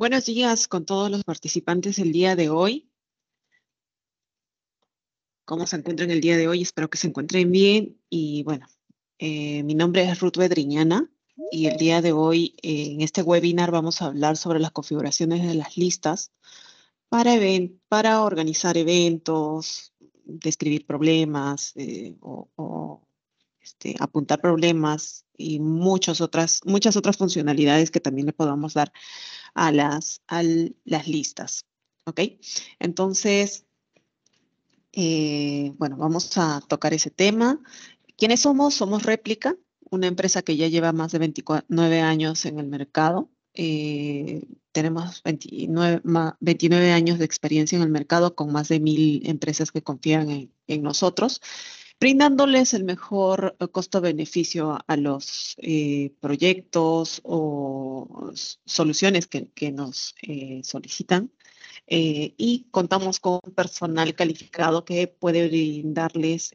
Buenos días con todos los participantes del día de hoy. ¿Cómo se encuentran el día de hoy? Espero que se encuentren bien. Y bueno, eh, mi nombre es Ruth Bedriñana y el día de hoy eh, en este webinar vamos a hablar sobre las configuraciones de las listas para, organizar eventos, describir problemas eh, o, este, apuntar problemas y muchas otras, muchas otras funcionalidades que también le podamos dar a las, a las listas. ¿Ok? Entonces, eh, bueno, vamos a tocar ese tema. ¿Quiénes somos? Somos Réplica, una empresa que ya lleva más de 29 años en el mercado. Eh, tenemos 29, 29, años de experiencia en el mercado con más de mil empresas que confían en, en nosotros brindándoles el mejor eh, costo-beneficio a los eh, proyectos o soluciones que, nos eh, solicitan. y contamos con personal calificado que puede brindarles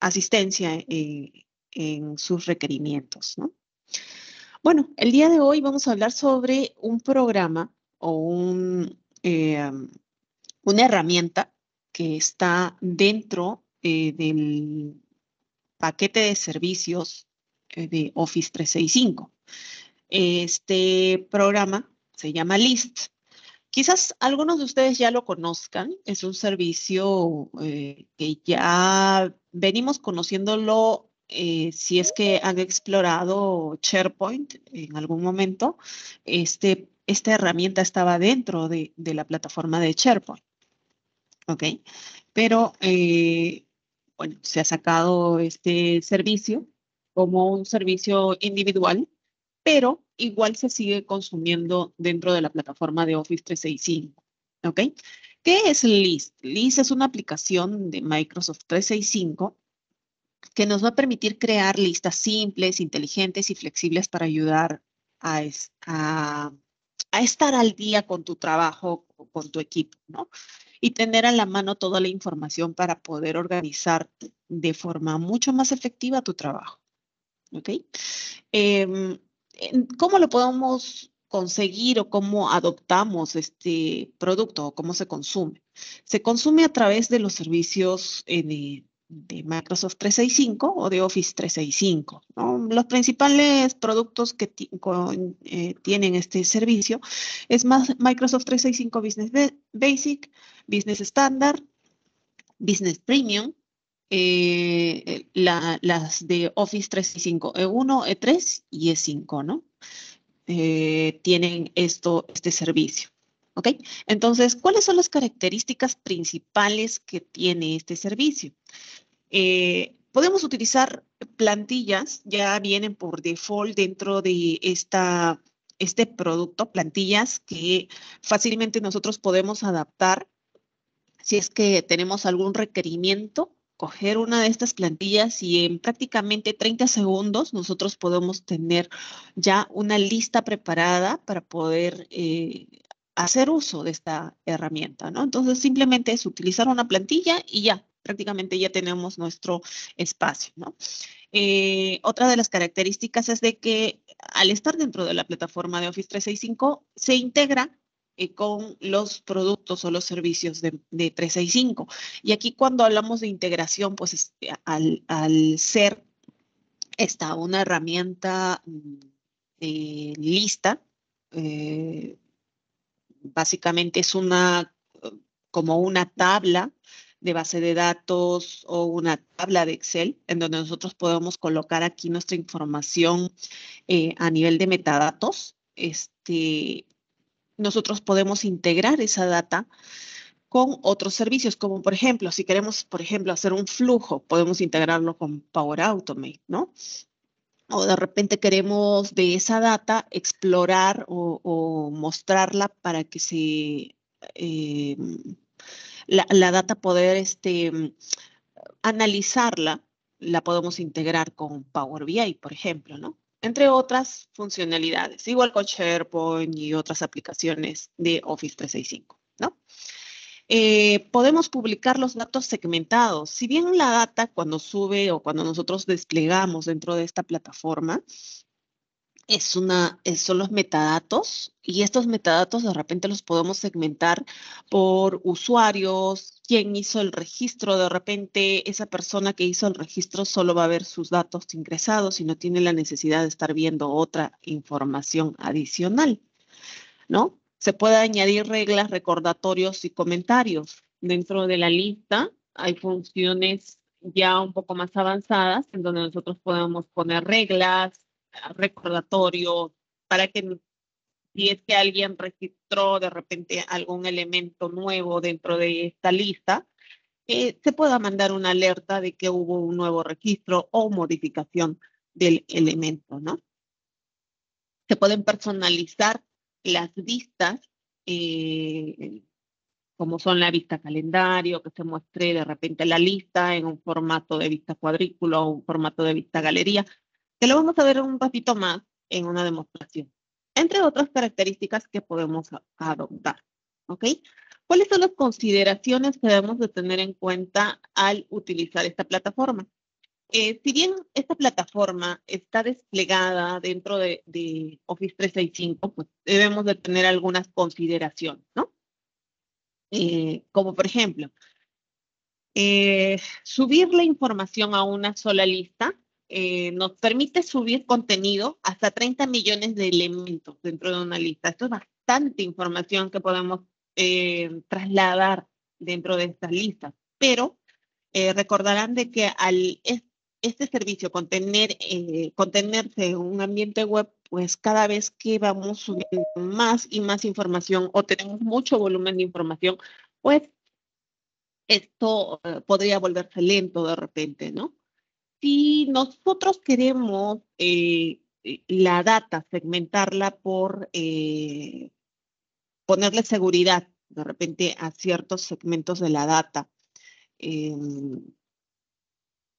asistencia en, sus requerimientos. Bueno, el día de hoy vamos a hablar sobre un programa o un, una herramienta que está dentro eh, del paquete de servicios eh, de Office 365. Este programa se llama List. Quizás algunos de ustedes ya lo conozcan, es un servicio eh, que ya venimos conociéndolo si es que han explorado SharePoint en algún momento, este, esta herramienta estaba dentro de, la plataforma de SharePoint. ¿Ok? Pero bueno, se ha sacado este servicio como un servicio individual, pero igual se sigue consumiendo dentro de la plataforma de Office 365. ¿Ok? ¿Qué es List? List es una aplicación de Microsoft 365 que nos va a permitir crear listas simples, inteligentes y flexibles para ayudar a, a estar al día con tu trabajo por con tu equipo, ¿no? Y tener a la mano toda la información para poder organizar de forma mucho más efectiva tu trabajo. ¿Ok? Em, ¿Cómo lo podemos conseguir o cómo adoptamos este producto o cómo se consume? Se consume a través de los servicios eh, de de Microsoft 365 o de Office 365. Los principales productos que eh, tienen este servicio es más Microsoft 365 Business Basic, Business Standard, Business Premium, eh, las de Office 365 E1, E3 y E5, e e ¿no? Eh, tienen esto, este servicio. ¿Ok? Entonces, ¿cuáles son las características principales que tiene este servicio? Eh, podemos utilizar plantillas, ya vienen por default dentro de esta, este producto, plantillas que fácilmente nosotros podemos adaptar si es que tenemos algún requerimiento coger una de estas plantillas y en prácticamente 30 segundos nosotros podemos tener ya una lista preparada para poder eh, hacer uso de esta herramienta, ¿no? Entonces simplemente es utilizar una plantilla y ya, prácticamente ya tenemos nuestro espacio, ¿no? Eh, otra de las características es de que al estar dentro de la plataforma de Office 365 se integra eh, con los productos o los servicios de, 365. Y aquí cuando hablamos de integración, pues eh, al, ser esta una herramienta mm, lista, eh, Básicamente es una como una tabla de base de datos o una tabla de Excel en donde nosotros podemos colocar aquí nuestra información eh, a nivel de metadatos. Este, nosotros podemos integrar esa data con otros servicios, como por ejemplo, si queremos, por ejemplo, hacer un flujo, podemos integrarlo con Power Automate, ¿no? o de repente queremos de esa data explorar o, mostrarla para que se eh, la, data poder este, analizarla, la podemos integrar con Power BI, por ejemplo, ¿no? Entre otras funcionalidades, igual con SharePoint y otras aplicaciones de Office 365, ¿no? Eh, podemos publicar los datos segmentados. Si bien la data cuando sube o cuando nosotros desplegamos dentro de esta plataforma, es una, son los metadatos y estos metadatos de repente los podemos segmentar por usuarios, quién hizo el registro, de repente esa persona que hizo el registro solo va a ver sus datos ingresados y no tiene la necesidad de estar viendo otra información adicional, ¿no? Se puede añadir reglas, recordatorios y comentarios. Dentro de la lista hay funciones ya un poco más avanzadas en donde nosotros podemos poner reglas, recordatorios, para que si es que alguien registró de repente algún elemento nuevo dentro de esta lista, eh, se pueda mandar una alerta de que hubo un nuevo registro o modificación del elemento, ¿no? Se pueden personalizar las vistas, eh, como son la vista calendario, que se muestre de repente la lista en un formato de vista cuadrícula o un formato de vista galería, que lo vamos a ver un ratito más en una demostración, entre otras características que podemos adoptar. ¿Ok? ¿Cuáles son las consideraciones que debemos de tener en cuenta al utilizar esta plataforma? Eh, si bien esta plataforma está desplegada dentro de, Office 365, pues debemos de tener algunas consideraciones, ¿no? Eh, como por ejemplo, eh, subir la información a una sola lista nos permite subir contenido hasta 30 millones de elementos dentro de una lista. Esto es bastante información que podemos trasladar dentro de estas listas, pero recordarán de que al, este servicio, contener, eh, contenerse en un ambiente web, pues cada vez que vamos subiendo más y más información o tenemos mucho volumen de información, pues esto eh, podría volverse lento de repente, ¿no? Si nosotros queremos eh, la data, segmentarla por ponerle seguridad de repente a ciertos segmentos de la data, em,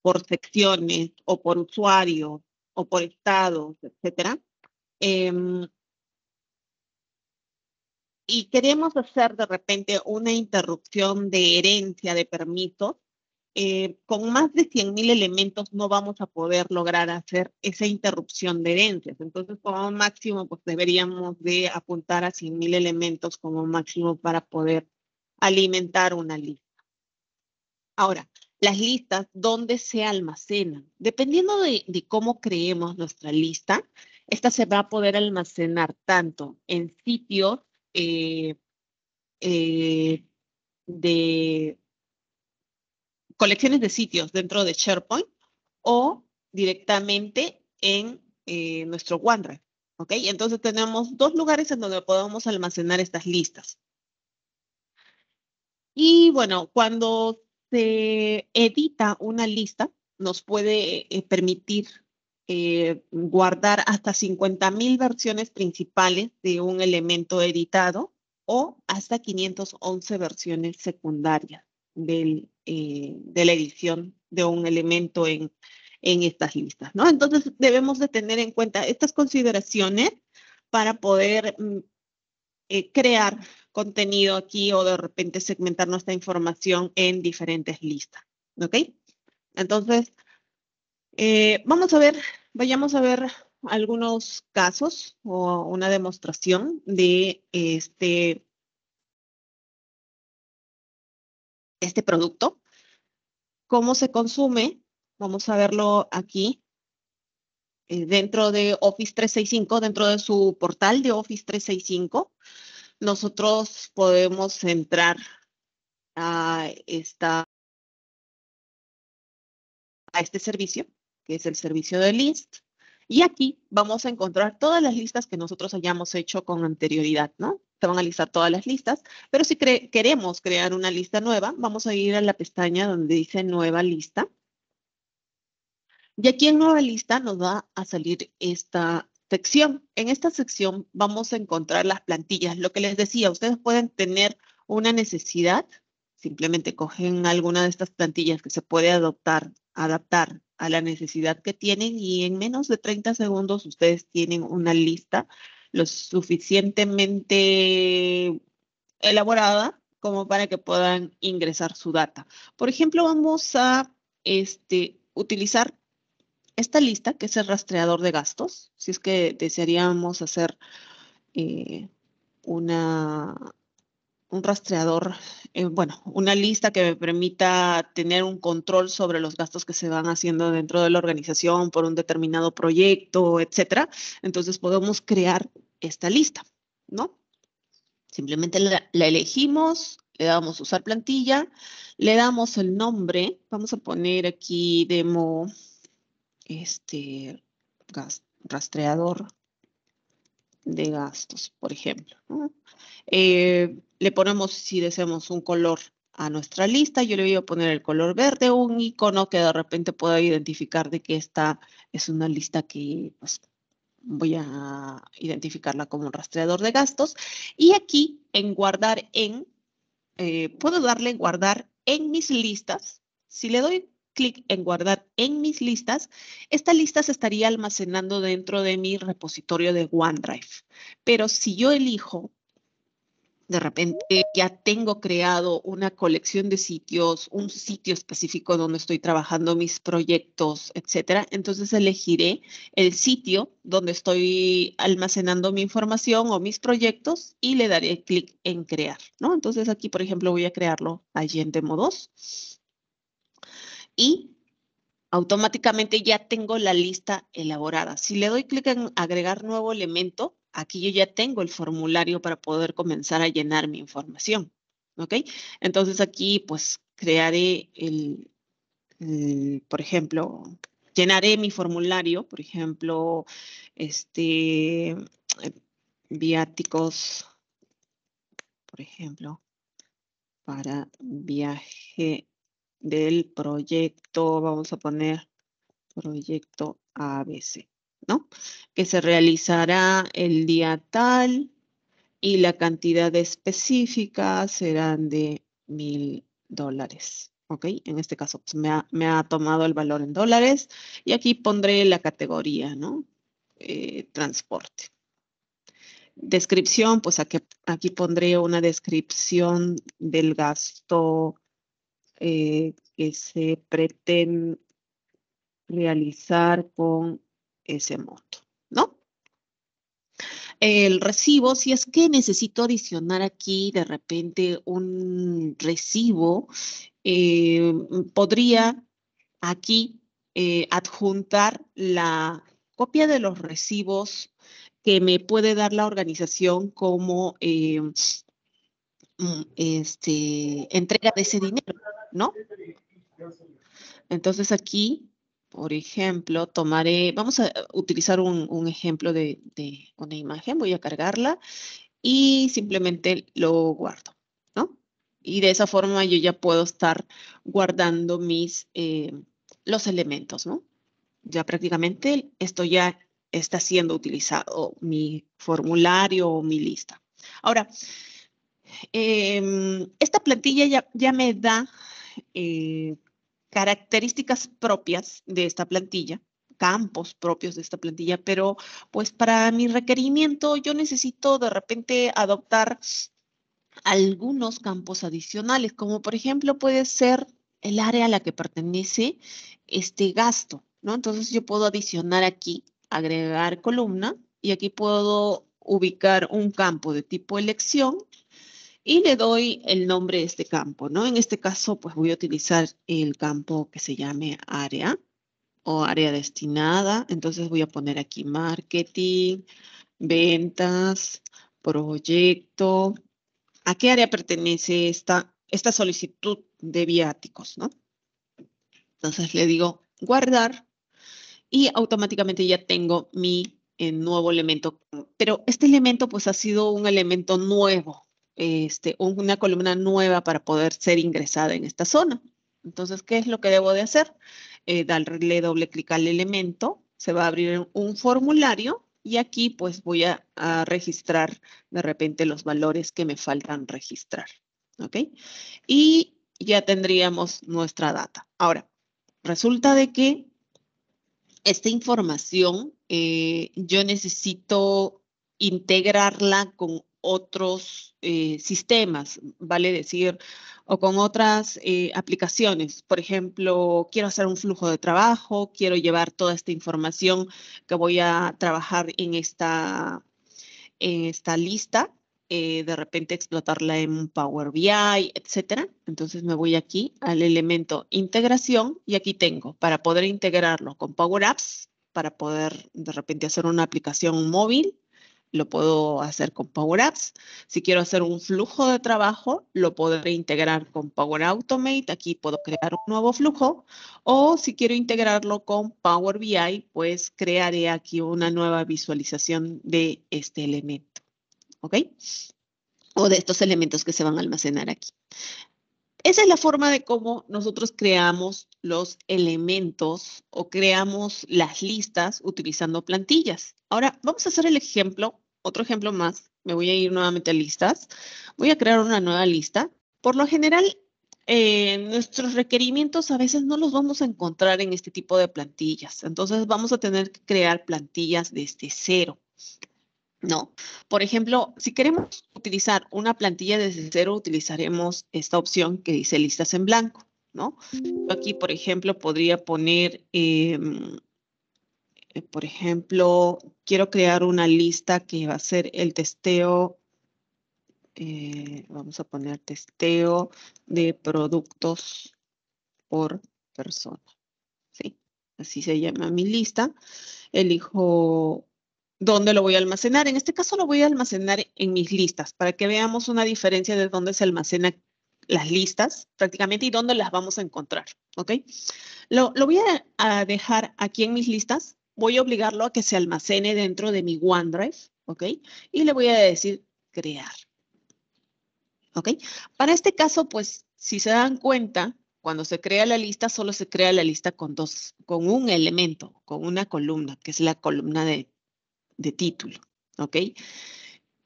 por secciones o por usuarios o por estados, etcétera. Em, y queremos hacer de repente una interrupción de herencia de permisos, eh, con más de 100.000 elementos no vamos a poder lograr hacer esa interrupción de herencias. Entonces, como máximo, pues deberíamos de apuntar a 100.000 elementos como máximo para poder alimentar una lista. Ahora, las listas donde se almacenan. Dependiendo de, cómo creemos nuestra lista, esta se va a poder almacenar tanto en sitios eh, eh, de colecciones de sitios dentro de SharePoint o directamente en eh, nuestro OneDrive. ¿Ok? Entonces tenemos dos lugares en donde podemos almacenar estas listas. Y bueno, cuando se edita una lista, nos puede eh, permitir eh, guardar hasta 50.000 versiones principales de un elemento editado o hasta 511 versiones secundarias eh, de la edición de un elemento en, estas listas, ¿no? Entonces debemos de tener en cuenta estas consideraciones para poder mm, crear contenido aquí o de repente segmentar nuestra información en diferentes listas. ¿Ok? Entonces, eh, vamos a ver, vayamos a ver algunos casos o una demostración de este, este producto. ¿Cómo se consume? Vamos a verlo aquí eh, dentro de Office 365, dentro de su portal de Office 365 nosotros podemos entrar a, esta, a este servicio, que es el servicio de list, y aquí vamos a encontrar todas las listas que nosotros hayamos hecho con anterioridad, ¿no? Se van a listar todas las listas, pero si queremos crear una lista nueva, vamos a ir a la pestaña donde dice nueva lista. Y aquí en nueva lista nos va a salir esta, sección. En esta sección vamos a encontrar las plantillas. Lo que les decía, ustedes pueden tener una necesidad, simplemente cogen alguna de estas plantillas que se puede adoptar, adaptar a la necesidad que tienen y en menos de 30 segundos ustedes tienen una lista lo suficientemente elaborada como para que puedan ingresar su data. Por ejemplo, vamos a este, utilizar esta lista, que es el rastreador de gastos, si es que desearíamos hacer eh, una, un rastreador, eh, bueno, una lista que me permita tener un control sobre los gastos que se van haciendo dentro de la organización por un determinado proyecto, etcétera. Entonces podemos crear esta lista, ¿no? Simplemente la, la elegimos, le damos usar plantilla, le damos el nombre, vamos a poner aquí demo este rastreador de gastos, por ejemplo. Eh, le ponemos, si deseamos, un color a nuestra lista. Yo le voy a poner el color verde, un icono que de repente pueda identificar de que esta es una lista que pues, voy a identificarla como un rastreador de gastos. Y aquí en guardar en, eh, puedo darle guardar en mis listas. Si le doy clic en guardar en mis listas, esta lista se estaría almacenando dentro de mi repositorio de OneDrive. Pero si yo elijo, de repente ya tengo creado una colección de sitios, un sitio específico donde estoy trabajando mis proyectos, etcétera, entonces elegiré el sitio donde estoy almacenando mi información o mis proyectos y le daré clic en crear, ¿no? Entonces aquí, por ejemplo, voy a crearlo allí en Demo 2 y automáticamente ya tengo la lista elaborada. Si le doy clic en agregar nuevo elemento, aquí yo ya tengo el formulario para poder comenzar a llenar mi información. ¿Ok? Entonces aquí pues crearé el, por ejemplo, llenaré mi formulario, por ejemplo, este, viáticos, por ejemplo, para viaje del proyecto, vamos a poner proyecto ABC, ¿no? Que se realizará el día tal y la cantidad específica serán de mil dólares. ¿ok? En este caso, pues me, ha, tomado el valor en dólares y aquí pondré la categoría, ¿no? Eh, transporte. Descripción, pues aquí, pondré una descripción del gasto eh, que se pretende realizar con ese monto, ¿no? El recibo, si es que necesito adicionar aquí de repente un recibo, eh, podría aquí eh, adjuntar la copia de los recibos que me puede dar la organización como mm, este, entrega de ese dinero, ¿no? Entonces aquí, por ejemplo, tomaré, vamos a utilizar un, ejemplo de, una imagen, voy a cargarla y simplemente lo guardo, ¿no? Y de esa forma yo ya puedo estar guardando mis, eh, los elementos, ¿no? Ya prácticamente esto ya está siendo utilizado, mi formulario o mi lista. Ahora, em, esta plantilla ya, ya me da eh, características propias de esta plantilla, campos propios de esta plantilla, pero pues para mi requerimiento yo necesito de repente adoptar algunos campos adicionales, como por ejemplo puede ser el área a la que pertenece este gasto, ¿no? Entonces yo puedo adicionar aquí, agregar columna y aquí puedo ubicar un campo de tipo elección y le doy el nombre de este campo, ¿no? En este caso, pues voy a utilizar el campo que se llame área o área destinada. Entonces voy a poner aquí marketing, ventas, proyecto. ¿A qué área pertenece esta, esta solicitud de viáticos, no? Entonces le digo guardar y automáticamente ya tengo mi eh, nuevo elemento. Pero este elemento pues ha sido un elemento nuevo, este, una columna nueva para poder ser ingresada en esta zona. Entonces, ¿qué es lo que debo de hacer? Eh, darle doble clic al elemento, se va a abrir un formulario y aquí pues voy a, registrar de repente los valores que me faltan registrar. ¿Ok? Y ya tendríamos nuestra data. Ahora, resulta de que esta información eh, yo necesito integrarla con otros eh, sistemas, vale decir, o con otras eh, aplicaciones. Por ejemplo, quiero hacer un flujo de trabajo, quiero llevar toda esta información que voy a trabajar en esta, en esta lista, eh, de repente explotarla en Power BI, etc. Entonces me voy aquí al elemento integración y aquí tengo para poder integrarlo con Power Apps, para poder de repente hacer una aplicación móvil lo puedo hacer con Power Apps. Si quiero hacer un flujo de trabajo, lo podré integrar con Power Automate. Aquí puedo crear un nuevo flujo. O si quiero integrarlo con Power BI, pues crearé aquí una nueva visualización de este elemento. ¿Ok? O de estos elementos que se van a almacenar aquí. Esa es la forma de cómo nosotros creamos los elementos o creamos las listas utilizando plantillas. Ahora vamos a hacer el ejemplo otro ejemplo más, me voy a ir nuevamente a listas. Voy a crear una nueva lista. Por lo general, eh, nuestros requerimientos a veces no los vamos a encontrar en este tipo de plantillas. Entonces vamos a tener que crear plantillas desde cero. No. Por ejemplo, si queremos utilizar una plantilla desde cero, utilizaremos esta opción que dice listas en blanco, ¿no? aquí, por ejemplo, podría poner em, eh, por ejemplo, quiero crear una lista que va a ser el testeo, eh, vamos a poner testeo de productos por persona. ¿sí? Así se llama mi lista. Elijo dónde lo voy a almacenar. En este caso lo voy a almacenar en mis listas para que veamos una diferencia de dónde se almacenan las listas prácticamente y dónde las vamos a encontrar. ¿Ok? Lo, voy a dejar aquí en mis listas voy a obligarlo a que se almacene dentro de mi OneDrive, ¿ok? Y le voy a decir crear. ¿Ok? Para este caso, pues, si se dan cuenta, cuando se crea la lista, solo se crea la lista con dos, con un elemento, con una columna, que es la columna de, de título, ¿ok?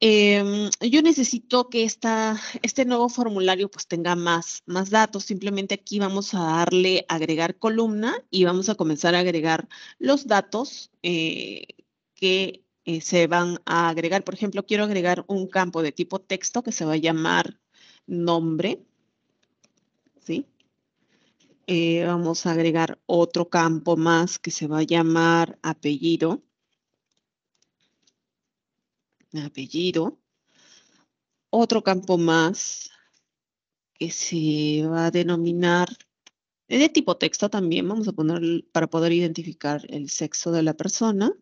Em, yo necesito que esta, este nuevo formulario pues tenga más, más datos. Simplemente aquí vamos a darle agregar columna y vamos a comenzar a agregar los datos eh, que eh, se van a agregar. Por ejemplo, quiero agregar un campo de tipo texto que se va a llamar nombre. Eh, vamos a agregar otro campo más que se va a llamar apellido apellido. Otro campo más que se va a denominar es de tipo texto también, vamos a poner para poder identificar el sexo de la persona.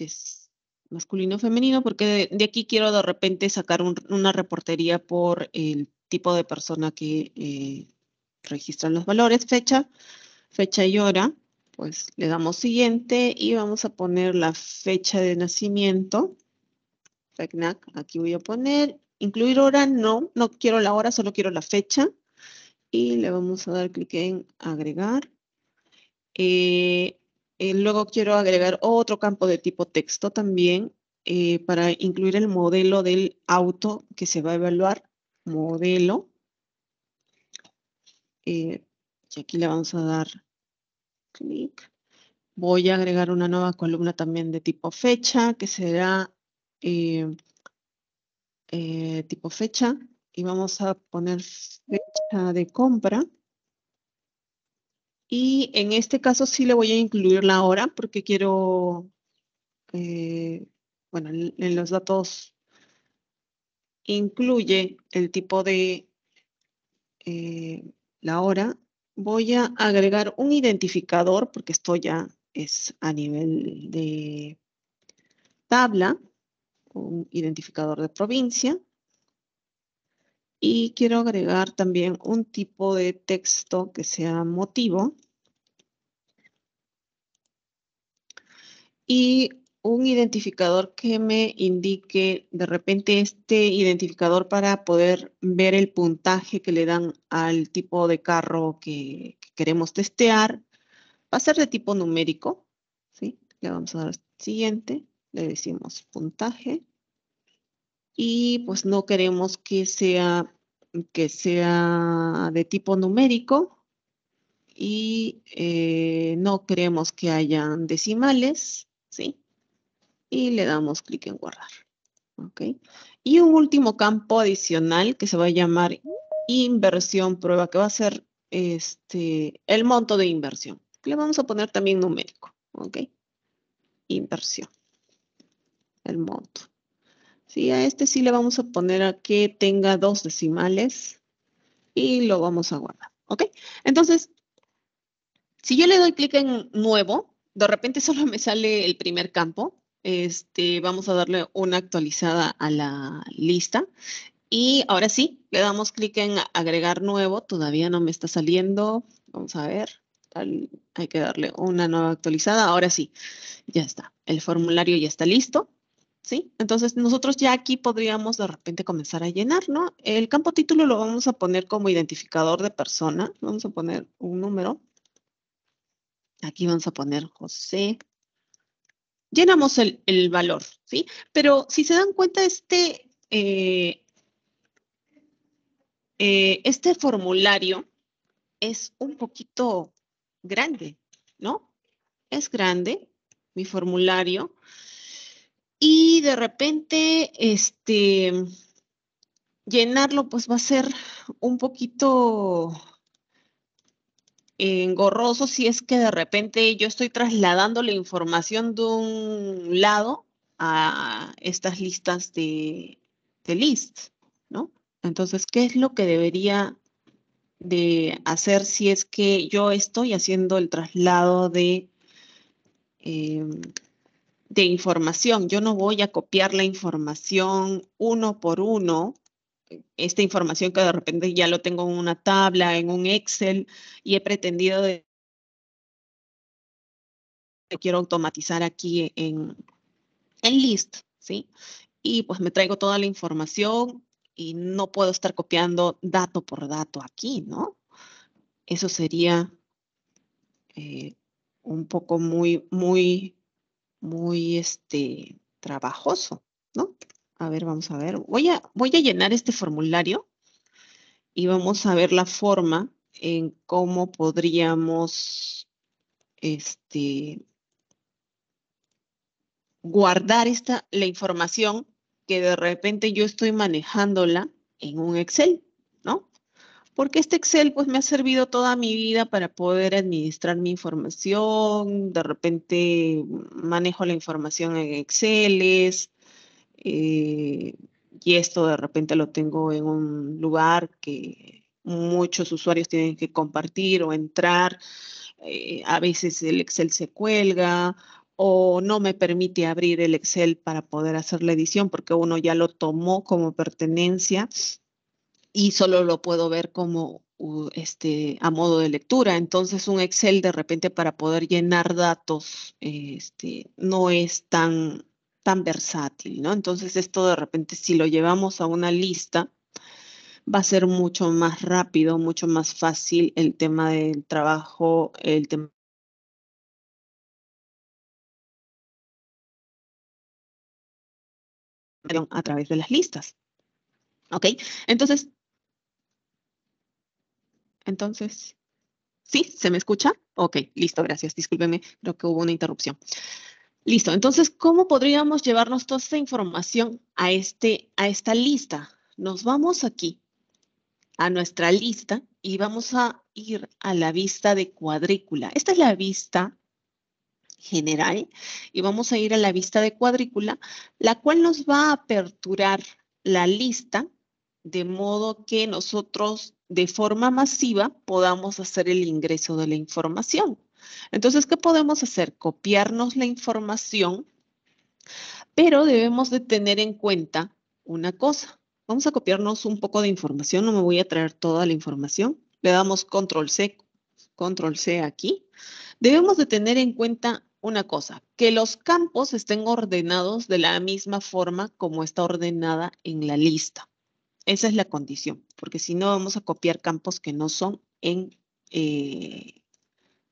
Es masculino o femenino, porque de, aquí quiero de repente sacar una reportería por el tipo de persona que eh, registran los valores, fecha, fecha y hora pues le damos siguiente y vamos a poner la fecha de nacimiento. Aquí voy a poner, incluir hora, no, no quiero la hora, solo quiero la fecha. Y le vamos a dar clic en agregar. Eh, eh, luego quiero agregar otro campo de tipo texto también eh, para incluir el modelo del auto que se va a evaluar. Modelo. y aquí le vamos a dar clic. Voy a agregar una nueva columna también de tipo fecha, que será eh, eh, tipo fecha. Y vamos a poner fecha de compra. Y en este caso sí le voy a incluir la hora porque quiero, eh, bueno, en los datos incluye el tipo de la hora voy a agregar un identificador porque esto ya es a nivel de tabla, un identificador de provincia. Y quiero agregar también un tipo de texto que sea motivo. Y un identificador que me indique de repente este identificador para poder ver el puntaje que le dan al tipo de carro que, queremos testear. Va a ser de tipo numérico. ¿sí? Le vamos a dar siguiente. Le decimos puntaje. Y pues no queremos que sea, que sea de tipo numérico. Y eh, no queremos que hayan decimales. ¿Sí? y le damos clic en guardar. ¿Okay? Y un último campo adicional que se va a llamar inversión prueba, que va a ser este, el monto de inversión. Le vamos a poner también numérico. ¿Ok? Inversión. El monto. Sí, a este sí le vamos a poner a que tenga dos decimales y lo vamos a guardar. ¿Ok? Entonces, si yo le doy clic en nuevo, de repente solo me sale el primer campo, este, vamos a darle una actualizada a la lista. Y ahora sí, le damos clic en agregar nuevo. Todavía no me está saliendo. Vamos a ver. Hay que darle una nueva actualizada. Ahora sí, ya está. El formulario ya está listo. ¿Sí? Entonces nosotros ya aquí podríamos de repente comenzar a llenar, ¿no? El campo título lo vamos a poner como identificador de persona. Vamos a poner un número. Aquí vamos a poner José llenamos el, valor, ¿sí? Pero si se dan cuenta, este, eh, eh, este formulario es un poquito grande, ¿no? Es grande mi formulario y de repente, este, llenarlo pues va a ser un poquito eh, engorroso si es que de repente yo estoy trasladando la información de un lado a estas listas de, list, ¿no? Entonces, ¿qué es lo que debería de hacer si es que yo estoy haciendo el traslado de, eh, de información? Yo no voy a copiar la información uno por uno esta información que de repente ya lo tengo en una tabla, en un Excel, y he pretendido de quiero automatizar aquí en, en List, ¿sí? Y pues me traigo toda la información y no puedo estar copiando dato por dato aquí, ¿no? Eso sería eh, un poco muy, muy, muy, este, trabajoso, ¿no? A ver, vamos a ver. Voy a, voy a llenar este formulario y vamos a ver la forma en cómo podríamos este, guardar esta, la información que de repente yo estoy manejándola en un Excel, ¿no? Porque este Excel pues me ha servido toda mi vida para poder administrar mi información, de repente manejo la información en Excel, eh, y esto de repente lo tengo en un lugar que muchos usuarios tienen que compartir o entrar, eh, a veces el Excel se cuelga o no me permite abrir el Excel para poder hacer la edición porque uno ya lo tomó como pertenencia y solo lo puedo ver como este, a modo de lectura. Entonces un Excel de repente para poder llenar datos este, no es tan tan versátil, ¿no? Entonces esto de repente si lo llevamos a una lista, va a ser mucho más rápido, mucho más fácil el tema del trabajo, el tema a través de las listas. ¿Ok? Entonces, entonces, ¿sí? ¿Se me escucha? Ok, listo, gracias. Discúlpenme, creo que hubo una interrupción. Listo, entonces, ¿cómo podríamos llevarnos toda esta información a, este, a esta lista? Nos vamos aquí a nuestra lista y vamos a ir a la vista de cuadrícula. Esta es la vista general y vamos a ir a la vista de cuadrícula, la cual nos va a aperturar la lista de modo que nosotros de forma masiva podamos hacer el ingreso de la información. Entonces, ¿qué podemos hacer? Copiarnos la información, pero debemos de tener en cuenta una cosa. Vamos a copiarnos un poco de información, no me voy a traer toda la información. Le damos control C, control C aquí. Debemos de tener en cuenta una cosa, que los campos estén ordenados de la misma forma como está ordenada en la lista. Esa es la condición, porque si no vamos a copiar campos que no son en, eh,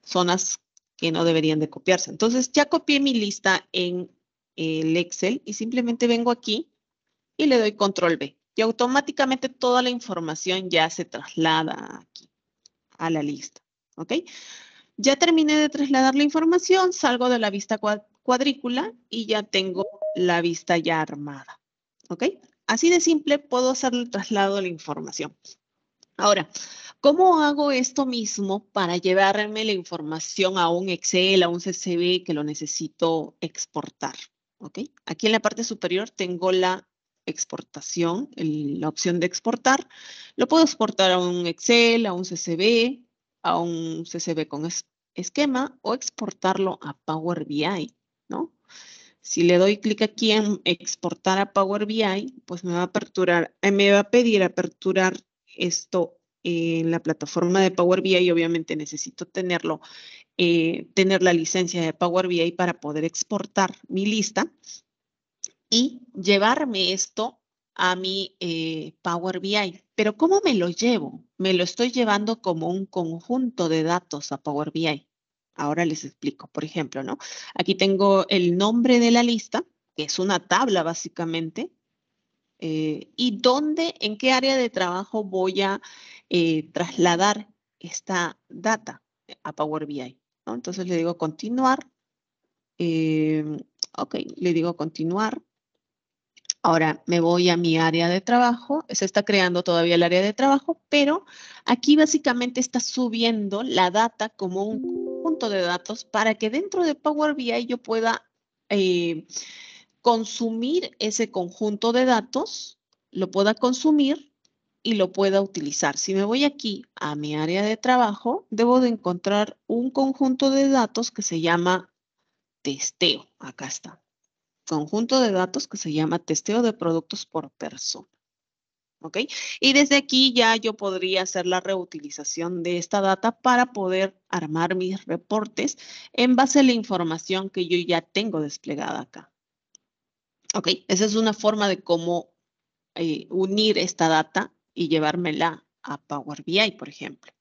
zonas que no deberían de copiarse. Entonces ya copié mi lista en el Excel y simplemente vengo aquí y le doy control B. Y automáticamente toda la información ya se traslada aquí a la lista. ¿Ok? Ya terminé de trasladar la información, salgo de la vista cuadrícula y ya tengo la vista ya armada. ¿Ok? Así de simple puedo hacer el traslado de la información. Ahora, ¿cómo hago esto mismo para llevarme la información a un Excel, a un CCB que lo necesito exportar? Aquí en la parte superior tengo la exportación, la opción de exportar. Lo puedo exportar a un Excel, a un CCB, a un CCB con esquema o exportarlo a Power BI, ¿no? Si le doy clic aquí en exportar a Power BI, pues me va a aperturar, eh, me va a pedir aperturar esto en la plataforma de Power BI obviamente necesito tenerlo, eh, tener la licencia de Power BI para poder exportar mi lista y llevarme esto a mi eh, Power BI. Pero ¿cómo me lo llevo? Me lo estoy llevando como un conjunto de datos a Power BI. Ahora les explico, por ejemplo, ¿no? Aquí tengo el nombre de la lista, que es una tabla básicamente, eh, ¿Y dónde, en qué área de trabajo voy a eh, trasladar esta data a Power BI? Entonces le digo continuar. Em, ok, le digo continuar. Ahora me voy a mi área de trabajo. Se está creando todavía el área de trabajo, pero aquí básicamente está subiendo la data como un punto de datos para que dentro de Power BI yo pueda eh, consumir ese conjunto de datos, lo pueda consumir y lo pueda utilizar. Si me voy aquí a mi área de trabajo, debo de encontrar un conjunto de datos que se llama testeo. Acá está. Conjunto de datos que se llama testeo de productos por persona. ¿Ok? Y desde aquí ya yo podría hacer la reutilización de esta data para poder armar mis reportes en base a la información que yo ya tengo desplegada acá. Ok, esa es una forma de cómo eh, unir esta data y llevármela a Power BI, por ejemplo.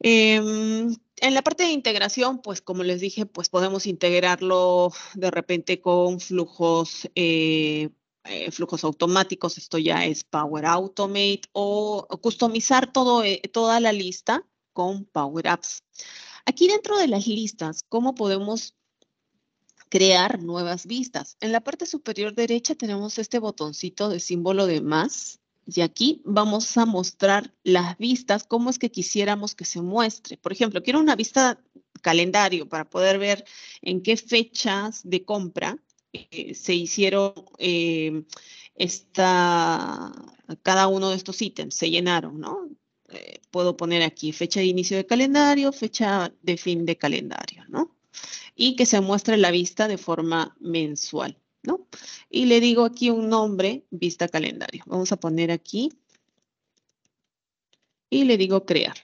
Em, en la parte de integración, pues como les dije, pues podemos integrarlo de repente con flujos, eh, eh, flujos automáticos, esto ya es Power Automate, o customizar toda la lista con Power Apps. Aquí dentro de las listas, ¿cómo podemos crear nuevas vistas. En la parte superior derecha tenemos este botoncito de símbolo de más y aquí vamos a mostrar las vistas, cómo es que quisiéramos que se muestre. Por ejemplo, quiero una vista calendario para poder ver en qué fechas de compra eh, se hicieron eh, esta, cada uno de estos ítems, se llenaron, ¿no? Eh, puedo poner aquí fecha de inicio de calendario, fecha de fin de calendario, ¿no? y que se muestre la vista de forma mensual, ¿no? Y le digo aquí un nombre, vista calendario. Vamos a poner aquí y le digo crear,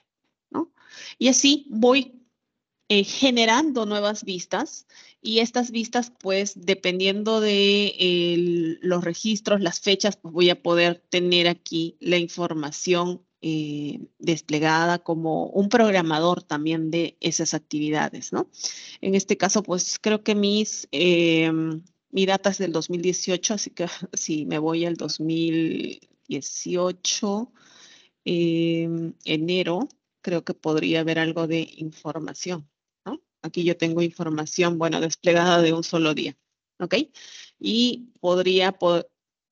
¿no? Y así voy eh, generando nuevas vistas y estas vistas, pues, dependiendo de los registros, las fechas, pues voy a poder tener aquí la información eh, desplegada como un programador también de esas actividades, ¿no? En este caso, pues creo que mis, eh, mi del 2018, así que si me voy al 2018, em, enero, creo que podría haber algo de información, ¿no? Aquí yo tengo información, bueno, desplegada de un solo día, ¿ok? Y podría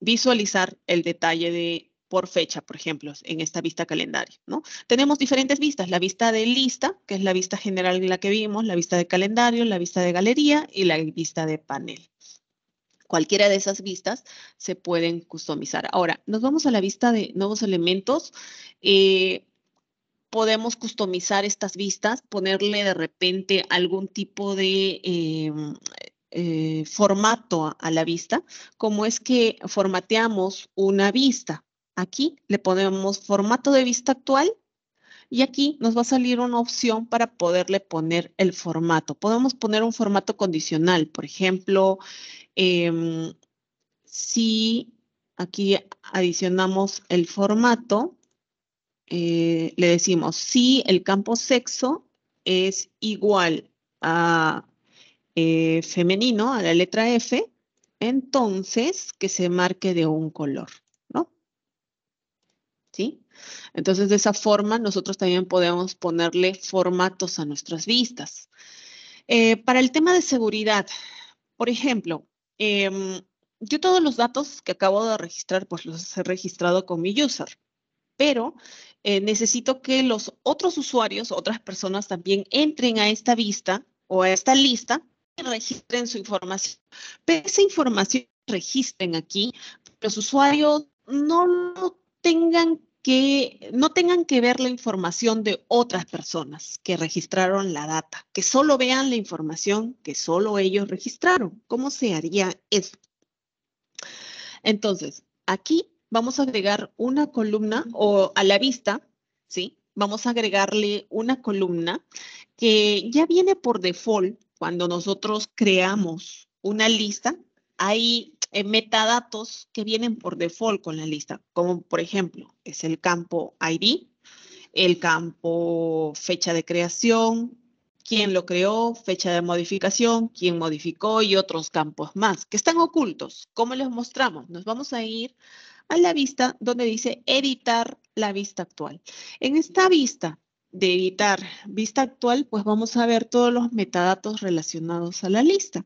visualizar el detalle de por fecha, por ejemplo, en esta vista calendario, ¿no? Tenemos diferentes vistas, la vista de lista, que es la vista general en la que vimos, la vista de calendario, la vista de galería y la vista de panel. Cualquiera de esas vistas se pueden customizar. Ahora, nos vamos a la vista de nuevos elementos. Eh, podemos customizar estas vistas, ponerle de repente algún tipo de em, eh, formato a, a, la vista, como es que formateamos una vista. Aquí le ponemos formato de vista actual y aquí nos va a salir una opción para poderle poner el formato. Podemos poner un formato condicional, por ejemplo, em, si aquí adicionamos el formato, eh, le decimos si el campo sexo es igual a eh, femenino, a la letra F, entonces que se marque de un color. Entonces, de esa forma, nosotros también podemos ponerle formatos a nuestras vistas. Eh, para el tema de seguridad, por ejemplo, em, yo todos los datos que acabo de registrar, pues los he registrado con mi user, pero eh, necesito que los otros usuarios, otras personas también entren a esta vista o a esta lista y registren su información. Pero esa información registren aquí, los usuarios no lo tengan que no tengan que ver la información de otras personas que registraron la data, que solo vean la información que solo ellos registraron. ¿Cómo se haría eso? Entonces, aquí vamos a agregar una columna o a la vista, ¿sí? Vamos a agregarle una columna que ya viene por default cuando nosotros creamos una lista. Ahí eh, metadatos que vienen por default con la lista, como por ejemplo es el campo ID, el campo fecha de creación, quién lo creó, fecha de modificación, quién modificó y otros campos más que están ocultos. ¿Cómo los mostramos? Nos vamos a ir a la vista donde dice editar la vista actual. En esta vista de editar vista actual, pues vamos a ver todos los metadatos relacionados a la lista,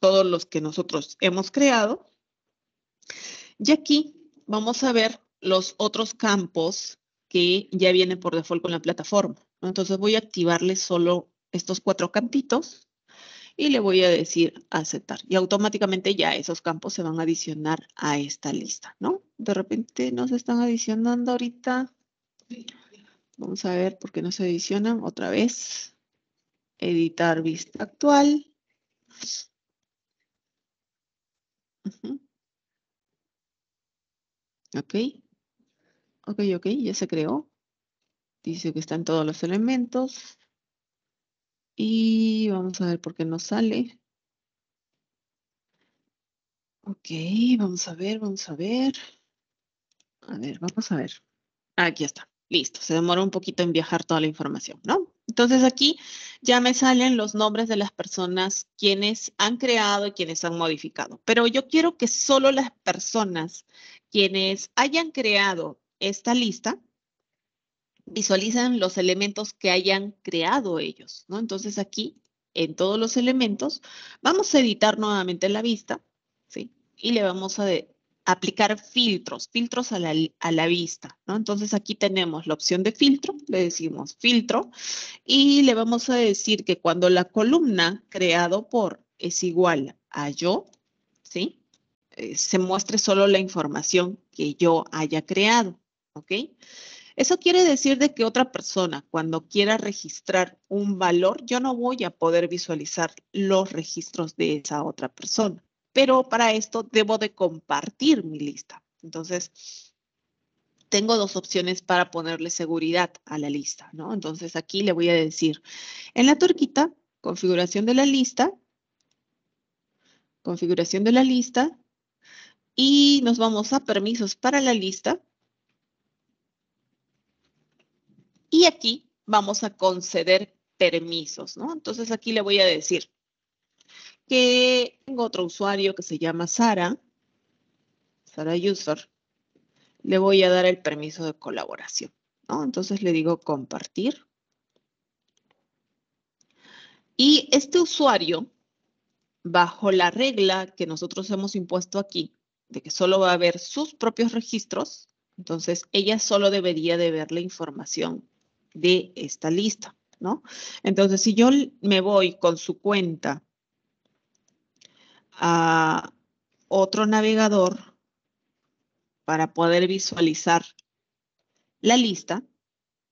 todos los que nosotros hemos creado y aquí vamos a ver los otros campos que ya vienen por default con la plataforma. Entonces voy a activarle solo estos cuatro cantitos y le voy a decir aceptar. Y automáticamente ya esos campos se van a adicionar a esta lista, ¿no? De repente no se están adicionando ahorita. Vamos a ver por qué no se adicionan otra vez. Editar vista actual. Ok. Ok, ok, ya se creó. Dice que están todos los elementos. Y vamos a ver por qué no sale. Ok, vamos a ver, vamos a ver. A ver, vamos a ver. Aquí está. Listo, se demoró un poquito en viajar toda la información, ¿no? Entonces aquí ya me salen los nombres de las personas quienes han creado y quienes han modificado. Pero yo quiero que solo las personas quienes hayan creado esta lista visualizan los elementos que hayan creado ellos, ¿no? Entonces aquí, en todos los elementos, vamos a editar nuevamente la vista, ¿sí? Y le vamos a, aplicar filtros, filtros a la, vista. ¿no? Entonces aquí tenemos la opción de filtro, le decimos filtro y le vamos a decir que cuando la columna creado por es igual a yo, ¿sí? Eh, se muestre solo la información que yo haya creado, ¿ok? Eso quiere decir de que otra persona cuando quiera registrar un valor, yo no voy a poder visualizar los registros de esa otra persona pero para esto debo de compartir mi lista. Entonces, tengo dos opciones para ponerle seguridad a la lista, ¿no? Entonces, aquí le voy a decir, en la torquita, configuración de la lista, configuración de la lista, y nos vamos a permisos para la lista. Y aquí vamos a conceder permisos, ¿no? Entonces aquí le voy a decir, que tengo otro usuario que se llama Sara, Sara User, le voy a dar el permiso de colaboración. ¿no? Entonces le digo compartir. Y este usuario, bajo la regla que nosotros hemos impuesto aquí, de que solo va a ver sus propios registros, entonces ella solo debería de ver la información de esta lista, ¿no? Entonces, si yo me voy con su cuenta a otro navegador para poder visualizar la lista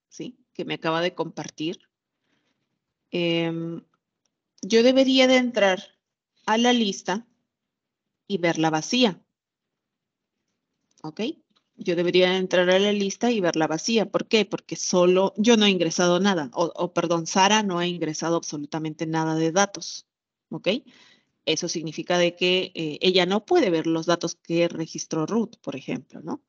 ¿sí? que me acaba de compartir. Em, yo debería de entrar a la lista y verla vacía. ¿Ok? Yo debería entrar a la lista y verla vacía. ¿Por qué? Porque solo yo no he ingresado nada. O, o perdón, Sara no ha ingresado absolutamente nada de datos. ¿Ok? Eso significa de que eh, ella no puede ver los datos que registró Ruth, por ejemplo, ¿no?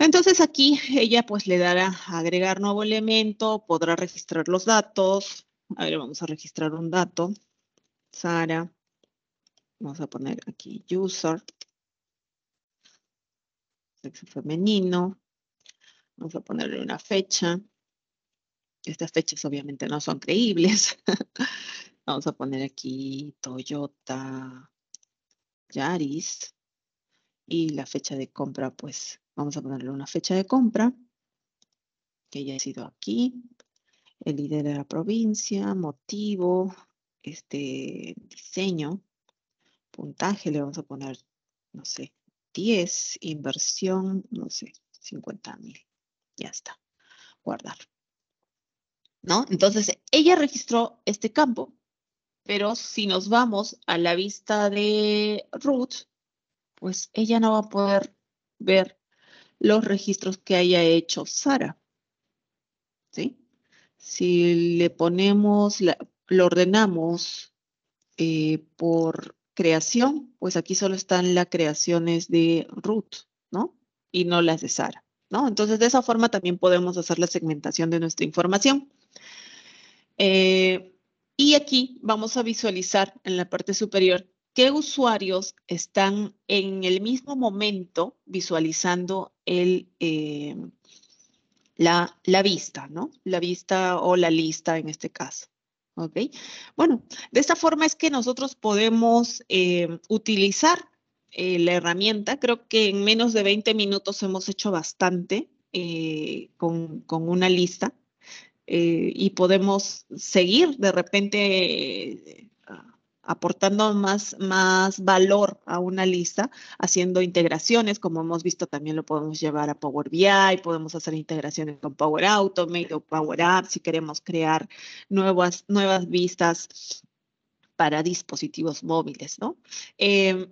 Entonces aquí ella pues le dará agregar nuevo elemento, podrá registrar los datos. A ver, vamos a registrar un dato. Sara. Vamos a poner aquí user. Sexo femenino. Vamos a ponerle una fecha. Estas fechas obviamente no son creíbles. Vamos a poner aquí Toyota Yaris y la fecha de compra, pues vamos a ponerle una fecha de compra que ya ha sido aquí, el líder de la provincia, motivo, este diseño, puntaje, le vamos a poner, no sé, 10, inversión, no sé, 50 mil. Ya está, guardar. ¿No? Entonces, ella registró este campo pero si nos vamos a la vista de Ruth, pues ella no va a poder ver los registros que haya hecho Sara. ¿Sí? Si le ponemos, lo ordenamos eh, por creación, pues aquí solo están las creaciones de Ruth, ¿no? Y no las de Sara, ¿no? Entonces, de esa forma también podemos hacer la segmentación de nuestra información. Eh, y aquí vamos a visualizar en la parte superior qué usuarios están en el mismo momento visualizando eh, la, vista, ¿no? La vista o la lista en este caso. ¿Ok? Bueno, de esta forma es que nosotros podemos eh, utilizar eh, la herramienta. Creo que en menos de 20 minutos hemos hecho bastante con una lista. Eh, y podemos seguir de repente ah, aportando más, valor a una lista, haciendo integraciones, como hemos visto también lo podemos llevar a Power BI, podemos hacer integraciones con Power Automate o Power App si queremos crear nuevas, nuevas vistas para dispositivos móviles, ¿no? Em,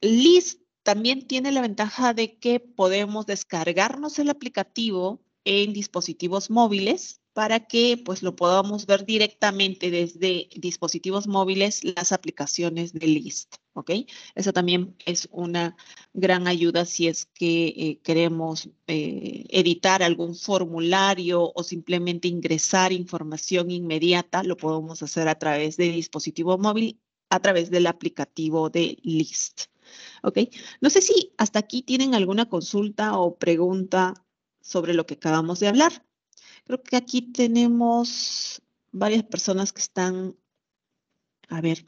List también tiene la ventaja de que podemos descargarnos el aplicativo en dispositivos móviles para que pues lo podamos ver directamente desde dispositivos móviles las aplicaciones de List, ¿ok? Eso también es una gran ayuda si es que eh, queremos eh, editar algún formulario o simplemente ingresar información inmediata, lo podemos hacer a través de dispositivo móvil, a través del aplicativo de List, ¿ok? No sé si hasta aquí tienen alguna consulta o pregunta sobre lo que acabamos de hablar. Creo que aquí tenemos varias personas que están, a ver,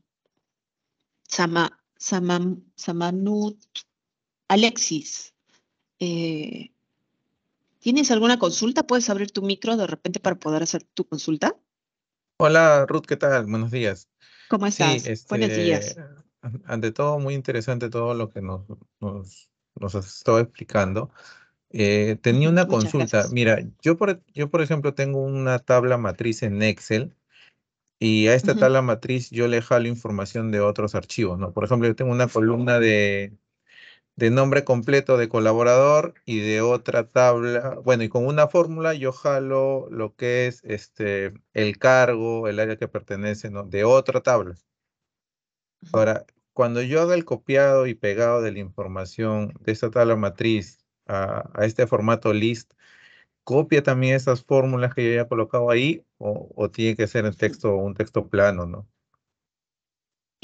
Sama, Samanut, Alexis, eh, ¿tienes alguna consulta? ¿Puedes abrir tu micro de repente para poder hacer tu consulta? Hola Ruth, ¿qué tal? Buenos días. ¿Cómo estás? Este, Buenos días. Ante todo, muy interesante todo lo que nos, nos, estado explicando. Eh, tenía una consulta. Mira, yo por, yo por ejemplo tengo una tabla matriz en Excel y a esta tabla matriz yo le jalo información de otros archivos, ¿no? Por ejemplo, yo tengo una columna de, nombre completo de colaborador y de otra tabla, bueno, y con una fórmula yo jalo lo que es este, el cargo, el área que pertenece, ¿no? De otra tabla. Ahora, cuando yo haga el copiado y pegado de la información de esta tabla matriz a, este formato list, ¿copia también esas fórmulas que yo ya colocado ahí o, tiene que ser texto, un texto plano, no?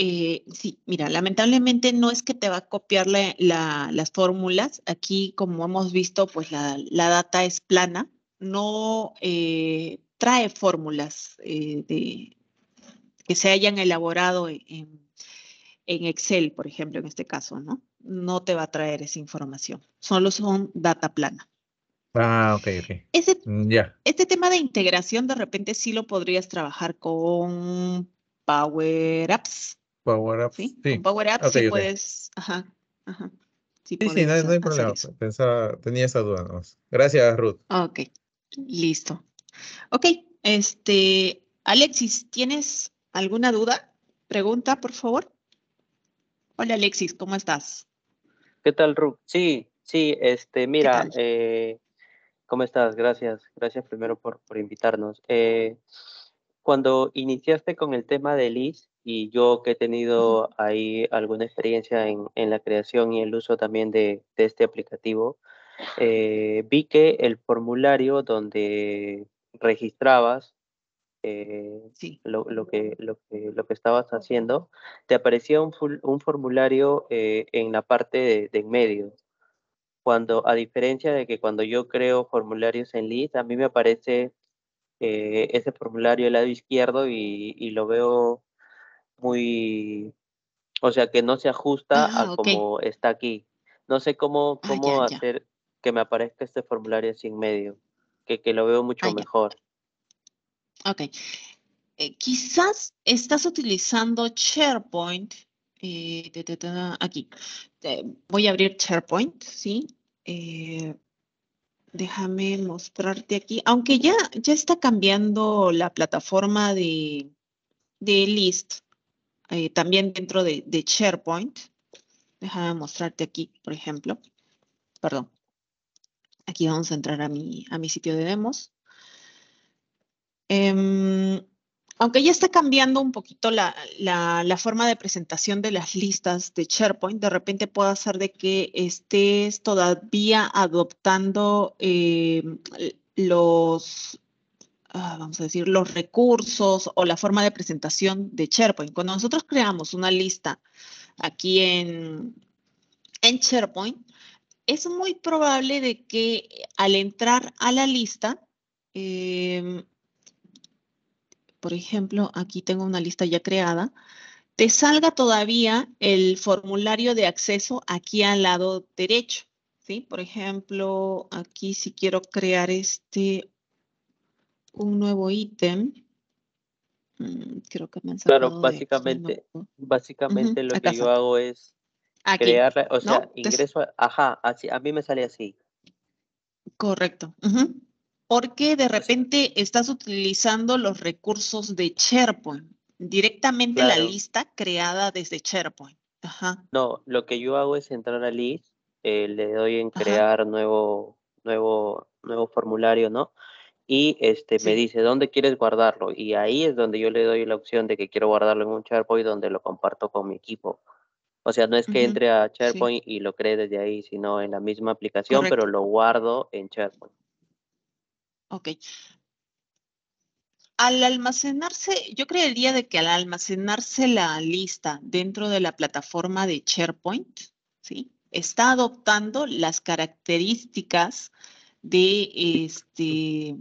Eh, sí, mira, lamentablemente no es que te va a copiar las fórmulas. Aquí, como hemos visto, pues la, data es plana, no eh, trae fórmulas eh, de, que se hayan elaborado en, Excel, por ejemplo, en este caso, ¿no? no te va a traer esa información. Solo son data plana. Ah, ok, ok. Mm, este tema de integración de repente sí lo podrías trabajar con Power Apps. Power Apps. Sí, Power Apps sí Ajá, ajá. Sí, sí, no, hay problema. Pensaba, tenía esa duda. Gracias, Ruth. Ok, listo. Ok, este, Alexis, ¿tienes alguna duda? Pregunta, por favor. Hola, Alexis, ¿cómo estás? ¿Qué tal, Ru? Sí, sí, este, mira, eh, ¿cómo estás? Gracias, gracias primero por, invitarnos. Eh, cuando iniciaste con el tema de LIS y yo que he tenido ahí alguna experiencia en, la creación y el uso también de, este aplicativo, eh, vi que el formulario donde registrabas eh, lo, que, lo, que, estabas haciendo, te aparecía un, formulario eh, en la parte de, en medio. Cuando, a diferencia de que cuando yo creo formularios en list, a mí me aparece eh, ese formulario el lado izquierdo y, lo veo muy, o sea, que no se ajusta ah, a como está aquí. No sé cómo, ah, cómo hacer que me aparezca este formulario sin en medio, que, lo veo mucho ah, mejor. Ok. Eh, quizás estás utilizando SharePoint. Eh, aquí. voy a abrir SharePoint, ¿sí? Eh, déjame mostrarte aquí. Aunque ya, ya está cambiando la plataforma de, List, también dentro de, SharePoint. Déjame mostrarte aquí, por ejemplo. Perdón. Aquí vamos a entrar a mi, a mi sitio de demos. Em, aunque ya está cambiando un poquito la, la, forma de presentación de las listas de SharePoint, de repente puede hacer de que estés todavía adoptando em, los, ah, vamos a decir, los recursos o la forma de presentación de SharePoint. Cuando nosotros creamos una lista aquí en, en SharePoint, es muy probable de que al entrar a la lista, eh, por ejemplo, aquí tengo una lista ya creada, te salga todavía el formulario de acceso aquí al lado derecho. ¿sí? Por ejemplo, aquí si quiero crear este un nuevo ítem, mm, creo que me han Claro, básicamente, básicamente lo que yo hago es crear, o sea, ingreso, ajá, así, a mí me sale así. Correcto porque de repente estás utilizando los recursos de SharePoint, directamente la lista creada desde SharePoint. No, lo que yo hago es entrar a list, eh, le doy en crear nuevo, nuevo, nuevo formulario, ¿no? Y este me dice dónde quieres guardarlo. Y ahí es donde yo le doy la opción de que quiero guardarlo en un SharePoint donde lo comparto con mi equipo. O sea, no es que entre a SharePoint y lo cree desde ahí, sino en la misma aplicación, pero lo guardo en SharePoint. Ok. Al almacenarse, yo creería de que al almacenarse la lista dentro de la plataforma de SharePoint, ¿sí? está adoptando las características de, este,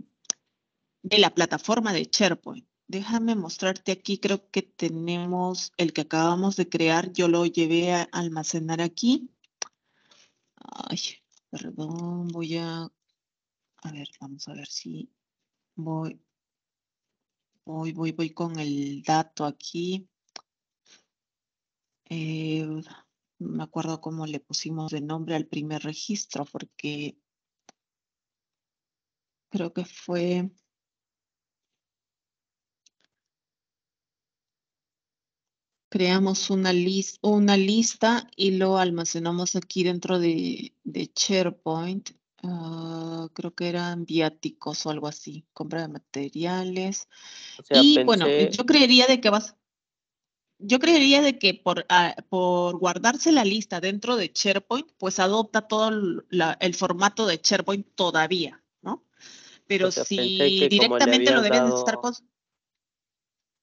de la plataforma de SharePoint. Déjame mostrarte aquí, creo que tenemos el que acabamos de crear, yo lo llevé a almacenar aquí. Ay, perdón, voy a a ver, vamos a ver si voy. Voy, voy, voy con el dato aquí. Eh, me acuerdo cómo le pusimos de nombre al primer registro, porque creo que fue creamos una, list, una lista y lo almacenamos aquí dentro de, de SharePoint Ah, creo que eran viáticos o algo así, compra de materiales. y bueno, yo creería de que vas. Yo creería de que por, ah, por guardarse la lista dentro de SharePoint, pues adopta todo el, formato de SharePoint todavía, ¿no? Pero si directamente lo debes estar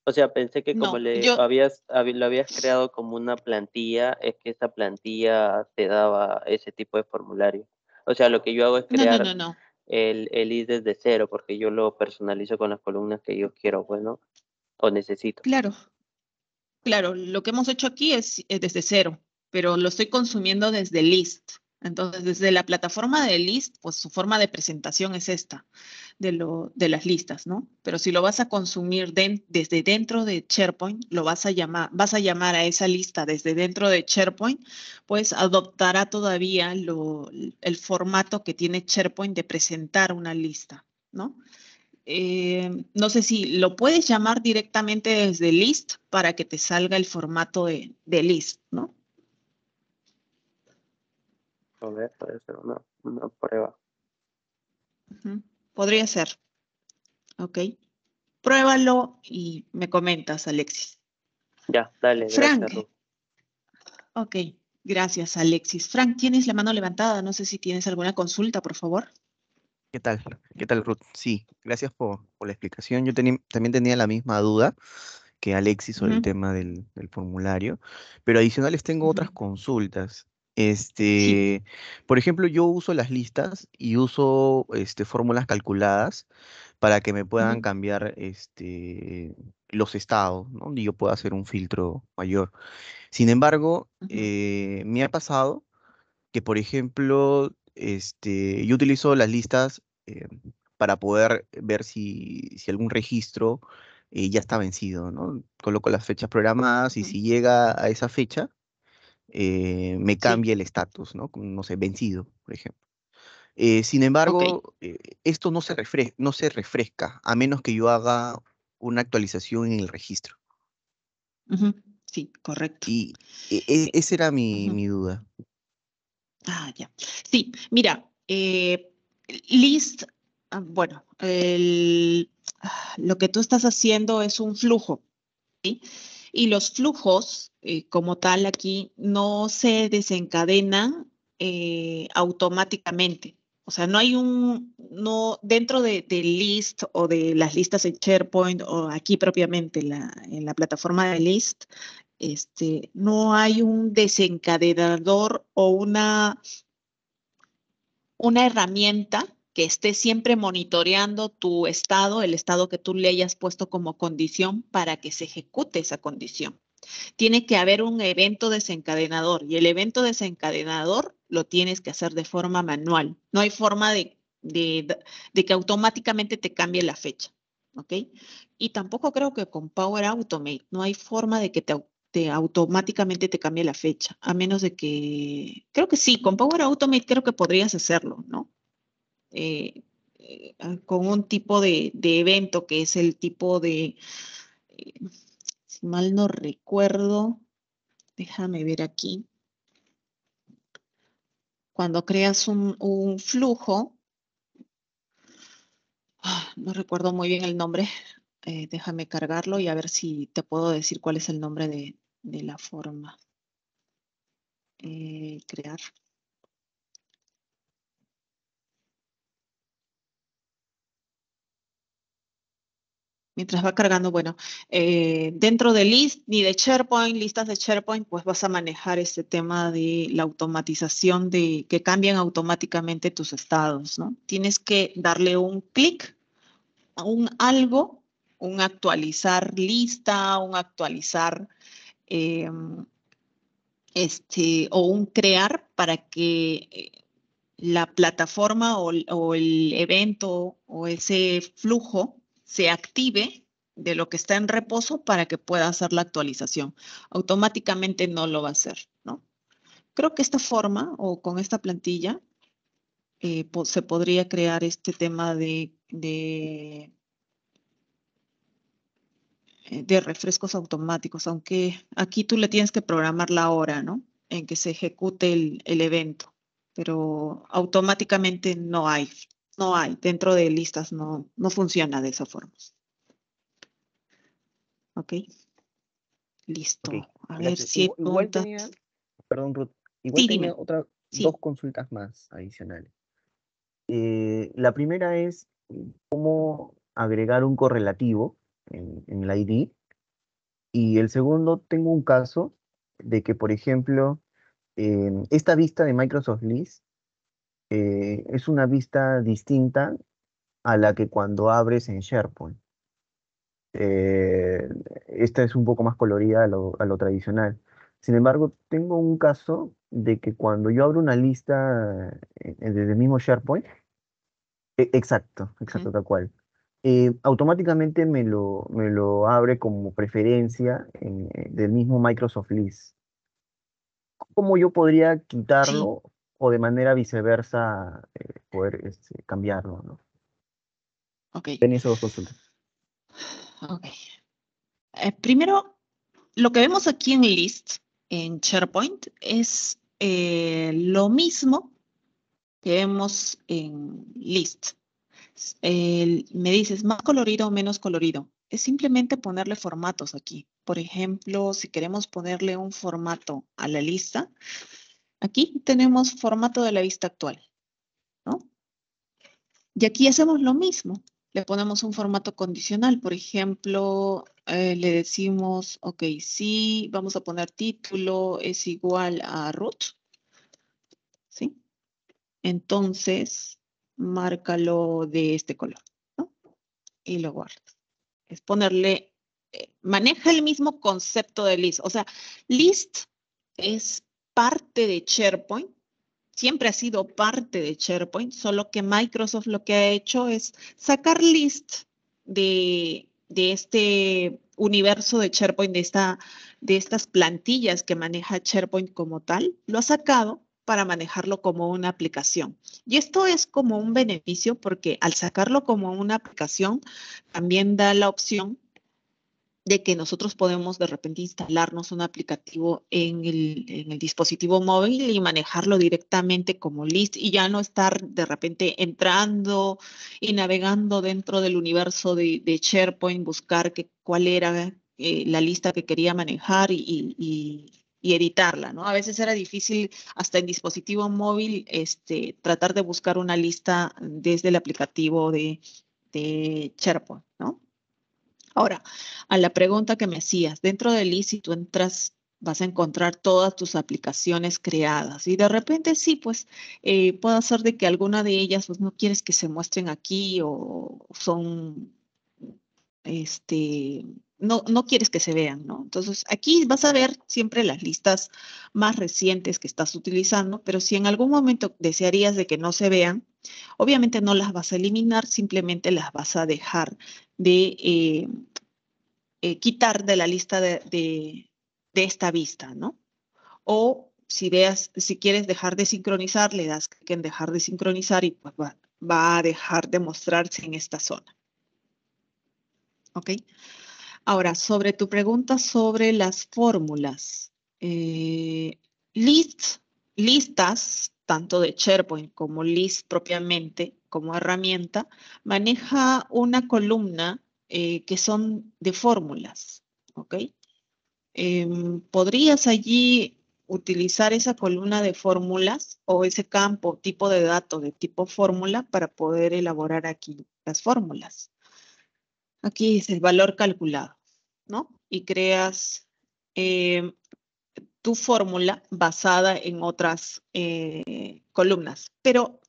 O sea, pensé que como le habías, lo habías creado como una plantilla, es que esa plantilla te daba ese tipo de formulario. O sea, lo que yo hago es crear El, el desde cero, porque yo lo personalizo con las columnas que yo quiero, bueno, pues, o necesito. Claro, claro, lo que hemos hecho aquí es, es desde cero, pero lo estoy consumiendo desde list. Entonces, desde la plataforma de list, pues su forma de presentación es esta, de, de las listas, ¿no? Pero si lo vas a consumir desde dentro de SharePoint, lo vas a llamar, vas a llamar a esa lista desde dentro de SharePoint, pues adoptará todavía el formato que tiene SharePoint de presentar una lista, ¿no? Eh, no sé si lo puedes llamar directamente desde list para que te salga el formato de, de list, ¿no? una, prueba. Podría ser. Ok. Pruébalo y me comentas, Alexis. Ya, dale. Frank. ok, gracias, Alexis. Frank, tienes la mano levantada. No sé si tienes alguna consulta, por favor. ¿Qué tal? ¿Qué tal, Ruth? Sí, gracias por, la explicación. Yo también tenía la misma duda que Alexis sobre el tema del, formulario, pero adicionales tengo otras consultas. Este, por ejemplo, yo uso las listas y uso este, fórmulas calculadas para que me puedan cambiar este, los estados, ¿no? Y yo pueda hacer un filtro mayor. Sin embargo, eh, me ha pasado que, por ejemplo, este, yo utilizo las listas eh, para poder ver si, algún registro eh, ya está vencido, ¿no? Coloco las fechas programadas y si llega a esa fecha, eh, me cambia el estatus, ¿no? No sé, vencido, por ejemplo. Eh, sin embargo, eh, esto no se, no se refresca a menos que yo haga una actualización en el registro. Sí, correcto. Y e, e, esa era mi, duda. Ah, ya. Sí, mira, list, ah, bueno, ah, lo que tú estás haciendo es un flujo. ¿sí? y los flujos eh, como tal aquí no se desencadenan eh, automáticamente. O sea, no hay un, no, dentro de, List o de las listas en SharePoint o aquí propiamente en la plataforma de List, este, no hay un desencadenador o una, una herramienta que esté siempre monitoreando tu estado, el estado que tú le hayas puesto como condición para que se ejecute esa condición. Tiene que haber un evento desencadenador y el evento desencadenador lo tienes que hacer de forma manual. No hay forma de, que automáticamente te cambie la fecha. ¿Ok? Y tampoco creo que con Power Automate no hay forma de que te, automáticamente te cambie la fecha, a menos de que, creo que sí, con Power Automate creo que podrías hacerlo, ¿no? Eh, eh, ah, con un tipo de, evento que es el tipo de, eh, si mal no recuerdo, déjame ver aquí, cuando creas un, flujo, ah, no recuerdo muy bien el nombre, déjame cargarlo y a ver si te puedo decir cuál es el nombre de, de la forma. crear mientras va cargando, bueno, eh, dentro de list ni de SharePoint, listas de SharePoint, pues vas a manejar este tema de la automatización de que cambian automáticamente tus estados, ¿no? Tienes que darle un clic a un algo, un actualizar lista, un actualizar eh, este, o un crear para que eh, la plataforma o, o el evento o ese flujo se active de lo que está en reposo para que pueda hacer la actualización. Automáticamente no lo va a hacer, ¿no? Creo que esta forma o con esta plantilla eh, se podría crear este tema de, eh, de, refrescos automáticos, aunque aquí tú le tienes que programar la hora, ¿no? En que se ejecute el, el evento, pero automáticamente no hay no hay, dentro de listas no, funciona de esa forma. Ok. Listo. A ver si Perdón, Ruth. Igual dos consultas más adicionales. Eh, la primera es cómo agregar un correlativo en, la ID. Y el segundo, tengo un caso de que, por ejemplo, esta vista de Microsoft List eh, es una vista distinta a la que cuando abres en SharePoint. Eh, esta es un poco más colorida a lo, tradicional. Sin embargo, tengo un caso de que cuando yo abro una lista eh, desde el mismo SharePoint, e, exacto, exacto, tal cual. automáticamente me lo, abre como preferencia en, del mismo Microsoft List. ¿Cómo yo podría quitarlo o de manera viceversa eh, poder este, cambiarlo, Ok. dos consultas. Eh, primero, lo que vemos aquí en List, en SharePoint, es eh, lo mismo que vemos en List. me dices, más colorido o menos colorido. Es simplemente ponerle formatos aquí. Por ejemplo, si queremos ponerle un formato a la lista, Aquí tenemos formato de la vista actual. Y aquí hacemos lo mismo. Le ponemos un formato condicional. Por ejemplo, eh, le decimos, ok, sí, vamos a poner título es igual a root. ¿Sí? Entonces, márcalo de este color. Y lo guardas. Es ponerle, eh, maneja el mismo concepto de list. O sea, list es parte de SharePoint, siempre ha sido parte de SharePoint, solo que Microsoft lo que ha hecho es sacar list de, este universo de SharePoint, de, esta, de estas plantillas que maneja SharePoint como tal, lo ha sacado para manejarlo como una aplicación. Y esto es como un beneficio porque al sacarlo como una aplicación, también da la opción de que nosotros podemos de repente instalarnos un aplicativo en el, dispositivo móvil y manejarlo directamente como list y ya no estar de repente entrando y navegando dentro del universo de, SharePoint, buscar que, cuál era eh, la lista que quería manejar y, editarla, ¿no? A veces era difícil hasta en dispositivo móvil este, tratar de buscar una lista desde el aplicativo de, de SharePoint, ¿no? Ahora, a la pregunta que me hacías, dentro de LISI tú entras vas a encontrar todas tus aplicaciones creadas. Y de repente sí, pues eh, puede ser de que alguna de ellas pues, no quieres que se muestren aquí o son, este, no, no quieres que se vean, ¿no? Entonces aquí vas a ver siempre las listas más recientes que estás utilizando, pero si en algún momento desearías de que no se vean, Obviamente no las vas a eliminar, simplemente las vas a dejar de eh, eh, quitar de la lista de, esta vista, ¿no? O si si quieres dejar de sincronizar, le das que en dejar de sincronizar y pues va, a dejar de mostrarse en esta zona. ¿Ok? Ahora, sobre tu pregunta sobre las fórmulas. Eh, listas tanto de SharePoint como List propiamente como herramienta, maneja una columna eh, que son de fórmulas, ¿ok? Em, podrías allí utilizar esa columna de fórmulas o ese campo, tipo de datos de tipo fórmula para poder elaborar aquí las fórmulas. Aquí es el valor calculado, ¿no? Y creas em, tu fórmula basada en otras eh, columnas. Pero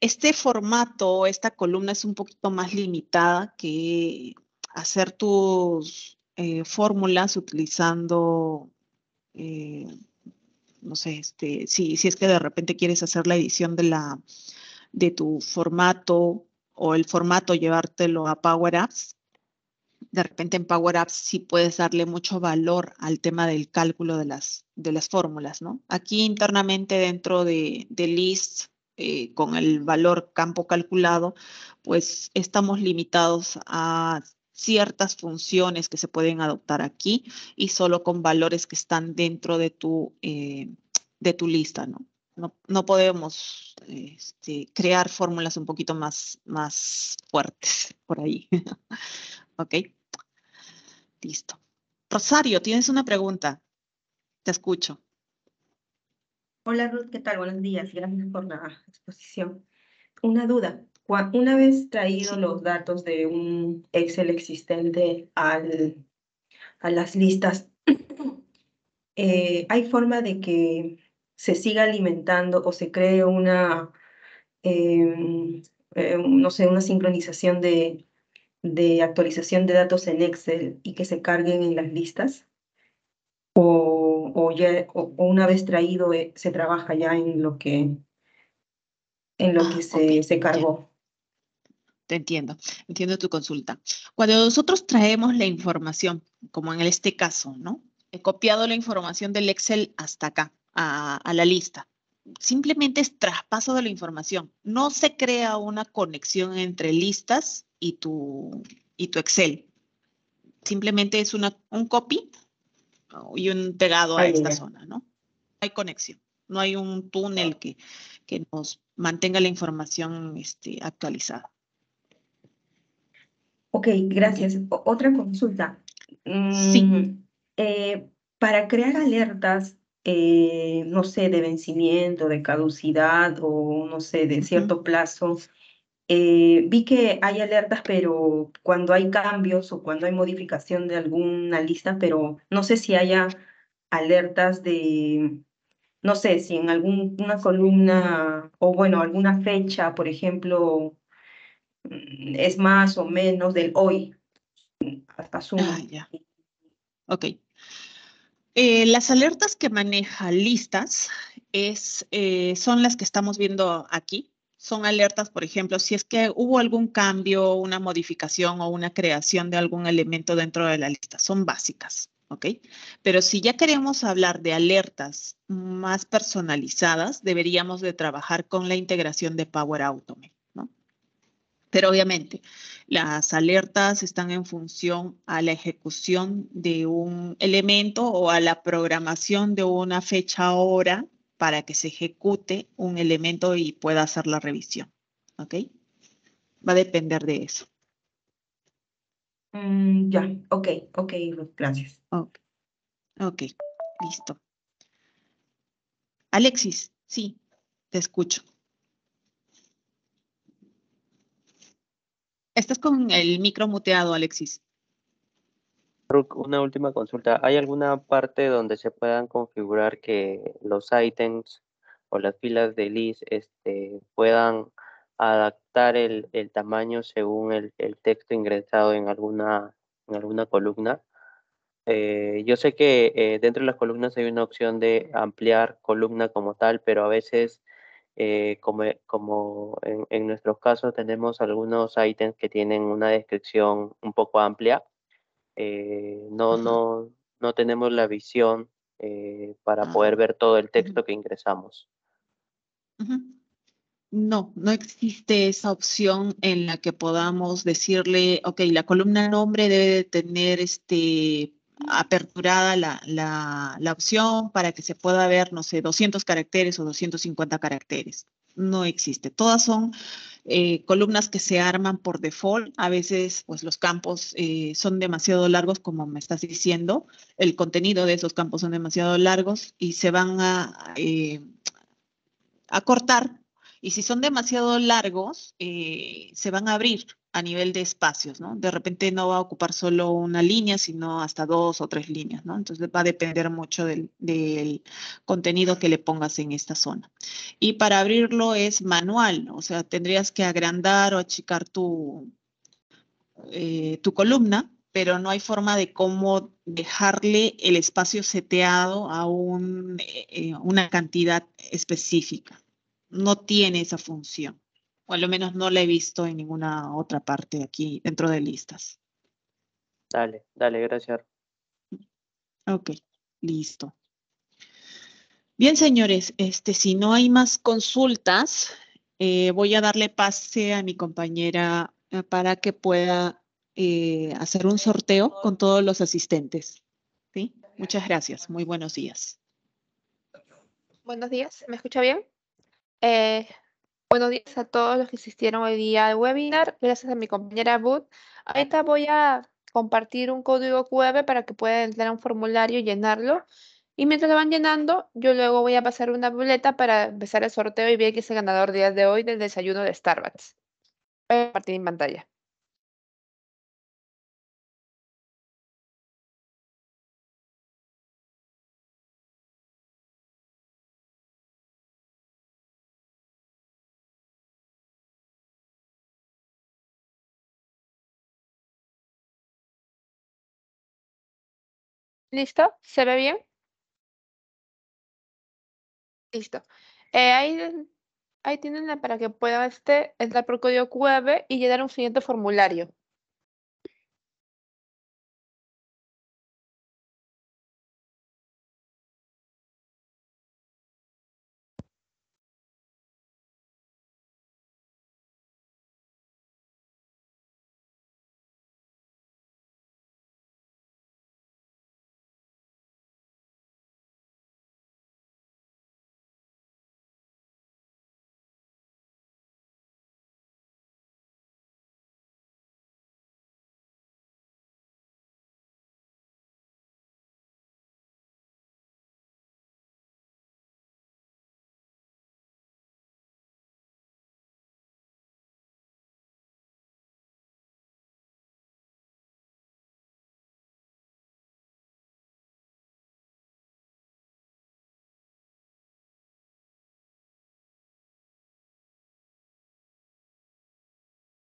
este formato, esta columna es un poquito más limitada que hacer tus eh, fórmulas utilizando, eh, no sé, este, si, es que de repente quieres hacer la edición de, la, de tu formato o el formato llevártelo a Power Apps, de repente en Power Apps sí puedes darle mucho valor al tema del cálculo de las, de las fórmulas, ¿no? Aquí internamente dentro de, List, eh, con el valor campo calculado, pues estamos limitados a ciertas funciones que se pueden adoptar aquí y solo con valores que están dentro de tu, eh, de tu lista, ¿no? No, podemos este, crear fórmulas un poquito más, más fuertes por ahí. ¿Ok? Listo. Rosario, tienes una pregunta. Te escucho. Hola Ruth, ¿qué tal? Buenos días. Gracias por la exposición. Una duda. Una vez traído los datos de un Excel existente a las listas, eh, ¿hay forma de que se siga alimentando o se cree una, em, eh, no sé, una sincronización de de actualización de datos en Excel y que se carguen en las listas? ¿O, ya, una vez traído eh, se trabaja ya en lo que, en lo que se, cargó? Te entiendo, entiendo tu consulta. Cuando nosotros traemos la información, como en este caso, ¿no? He copiado la información del Excel hasta acá, a, a la lista simplemente es traspaso de la información. No se crea una conexión entre listas y tu, y tu Excel. Simplemente es una, un copy y un pegado a esta zona, ¿no? Hay conexión, no hay un túnel que, que nos mantenga la información este, actualizada. Ok, gracias. otra consulta. Mm, sí. Eh, para crear alertas, eh, no sé, de vencimiento, de caducidad o no sé, de cierto plazo, eh, vi que hay alertas, pero cuando hay cambios o cuando hay modificación de alguna lista, pero no sé si haya alertas de, no sé, si en alguna columna o bueno, alguna fecha, por ejemplo, mm, es más o menos del hoy. hasta Ah, ya. Ok. Eh, las alertas que maneja listas es, eh, son las que estamos viendo aquí, son alertas, por ejemplo, si es que hubo algún cambio, una modificación o una creación de algún elemento dentro de la lista. Son básicas, ¿ok? Pero si ya queremos hablar de alertas más personalizadas, deberíamos de trabajar con la integración de Power Automate, ¿no? Pero obviamente, las alertas están en función a la ejecución de un elemento o a la programación de una fecha hora para que se ejecute un elemento y pueda hacer la revisión. ¿Ok? Va a depender de eso. Mm, ya, ok, ok, gracias. Ok, listo. Alexis, sí, te escucho. Estás con el micro muteado, Alexis una última consulta. ¿Hay alguna parte donde se puedan configurar que los ítems o las filas de list este, puedan adaptar el, tamaño según el, texto ingresado en alguna, en alguna columna? Eh, yo sé que eh, dentro de las columnas hay una opción de ampliar columna como tal, pero a veces, eh, como, como en, en, nuestros casos, tenemos algunos ítems que tienen una descripción un poco amplia eh, no, no, no tenemos la visión eh, para poder ver todo el texto que ingresamos. No, no existe esa opción en la que podamos decirle, ok, la columna nombre debe tener este aperturada la, la opción para que se pueda ver, no sé, 200 caracteres o 250 caracteres no existe. Todas son eh, columnas que se arman por default. A veces, pues los campos eh, son demasiado largos, como me estás diciendo. El contenido de esos campos son demasiado largos y se van a, eh, a cortar y si son demasiado largos, eh, se van a abrir a nivel de espacios, ¿no? De repente no va a ocupar solo una línea, sino hasta dos o tres líneas, ¿no? Entonces va a depender mucho del, contenido que le pongas en esta zona. Y para abrirlo es manual, o sea, tendrías que agrandar o achicar tu, eh, tu columna, pero no hay forma de cómo dejarle el espacio seteado a un, eh, una cantidad específica no tiene esa función, o al menos no la he visto en ninguna otra parte aquí dentro de listas. Dale, dale, gracias. Ok, listo. Bien, señores, este, si no hay más consultas, eh, voy a darle pase a mi compañera eh, para que pueda eh, hacer un sorteo con todos los asistentes. ¿Sí? Muchas gracias. Muy buenos días. Buenos días. ¿Me escucha bien? Eh, buenos días a todos los que asistieron hoy día al webinar. Gracias a mi compañera Bud. Ahorita voy a compartir un código QR para que puedan entrar a un formulario y llenarlo. Y mientras lo van llenando, yo luego voy a pasar una boleta para empezar el sorteo y ver quién es el ganador día de hoy del desayuno de Starbucks. Voy a compartir en pantalla. ¿Listo? ¿Se ve bien? Listo. Eh, ahí, ahí tienen para que puedan este, entrar por código QR y llenar un siguiente formulario.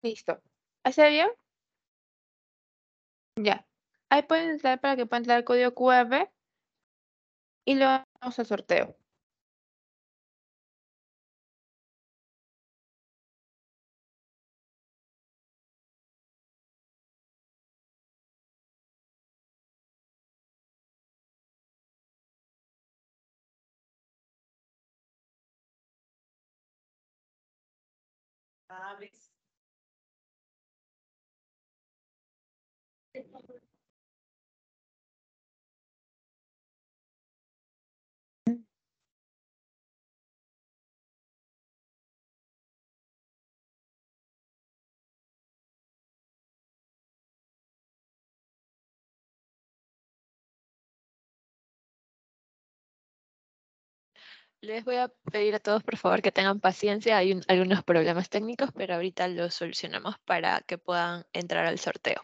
Listo. hace bien? Ya. Ahí pueden entrar para que puedan entrar el código QR y lo vamos al sorteo. Les voy a pedir a todos, por favor, que tengan paciencia. Hay algunos problemas técnicos, pero ahorita los solucionamos para que puedan entrar al sorteo.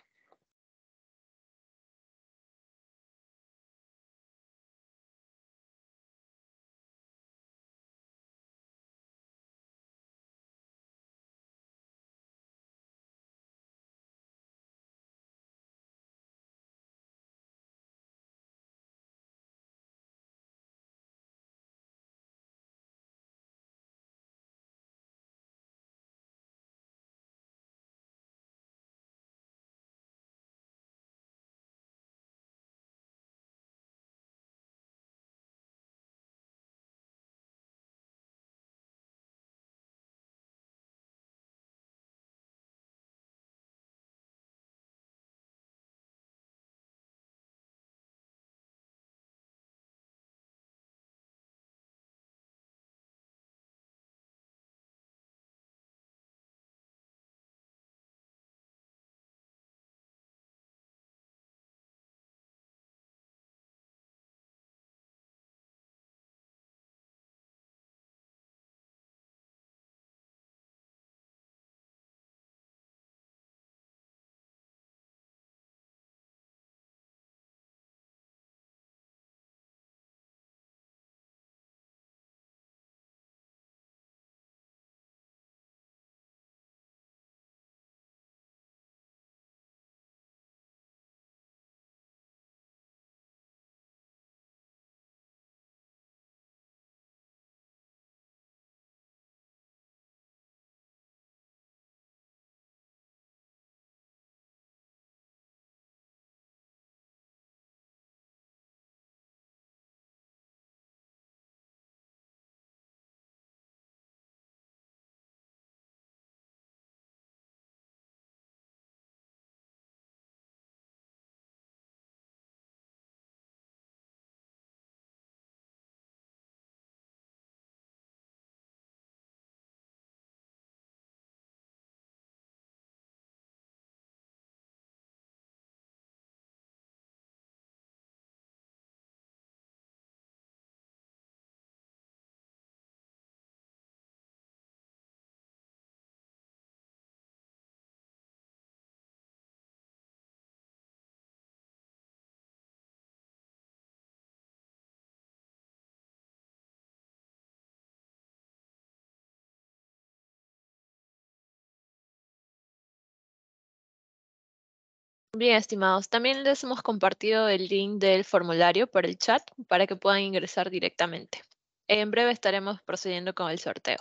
Bien, estimados, también les hemos compartido el link del formulario por el chat para que puedan ingresar directamente. En breve estaremos procediendo con el sorteo.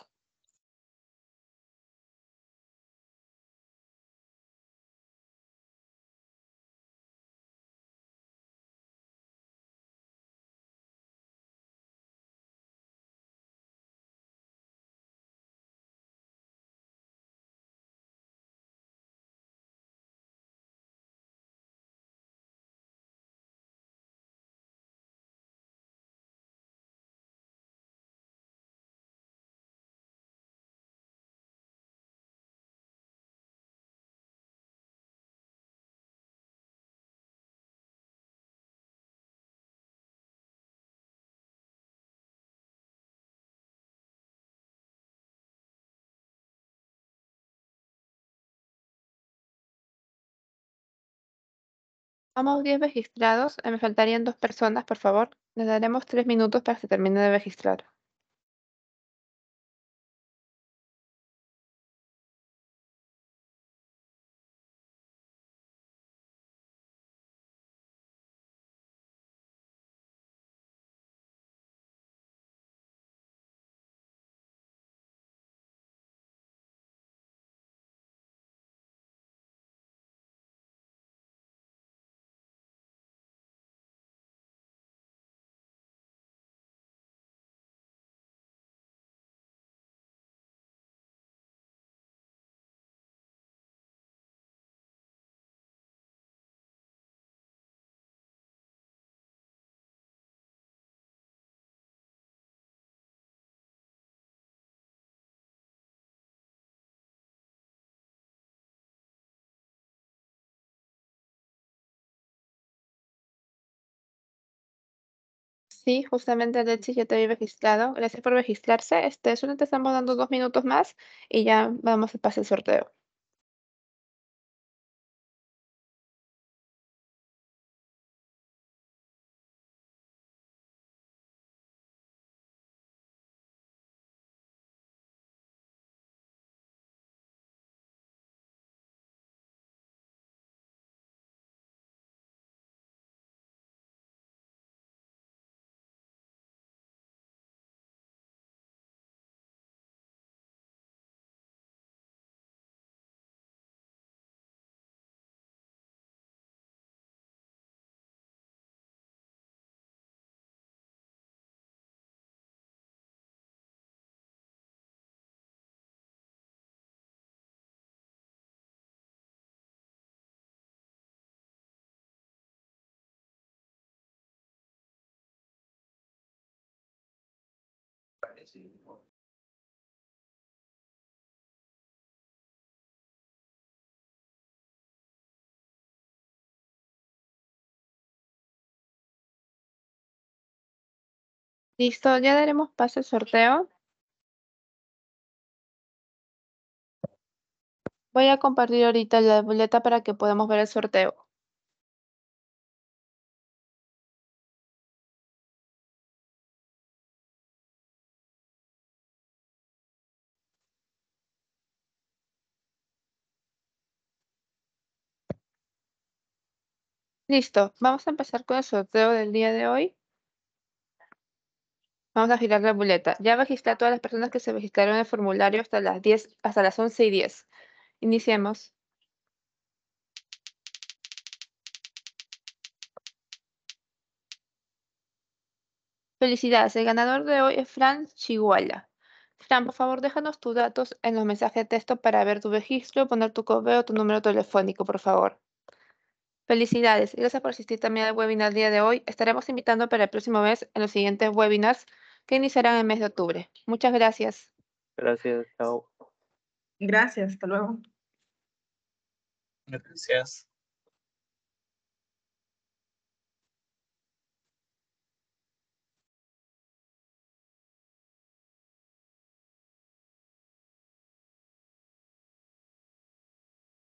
Somos 10 registrados. Eh, me faltarían dos personas, por favor. Les daremos tres minutos para que terminen termine de registrar. Sí, justamente Alexis ya te había registrado. Gracias por registrarse. Este, solo te estamos dando dos minutos más y ya vamos a pasar el sorteo. Listo, ya daremos pase al sorteo. Voy a compartir ahorita la boleta para que podamos ver el sorteo. Listo, vamos a empezar con el sorteo del día de hoy. Vamos a girar la boleta. Ya registré a todas las personas que se registraron en el formulario hasta las 10, hasta las 11 y 10. Iniciemos. Felicidades, el ganador de hoy es Fran Chihuahua. Fran, por favor, déjanos tus datos en los mensajes de texto para ver tu registro, poner tu correo, tu número telefónico, por favor. Felicidades. y Gracias por asistir también al webinar el día de hoy. Estaremos invitando para el próximo mes en los siguientes webinars que iniciarán en el mes de octubre. Muchas gracias. Gracias. Chao. Gracias. Hasta luego. Gracias.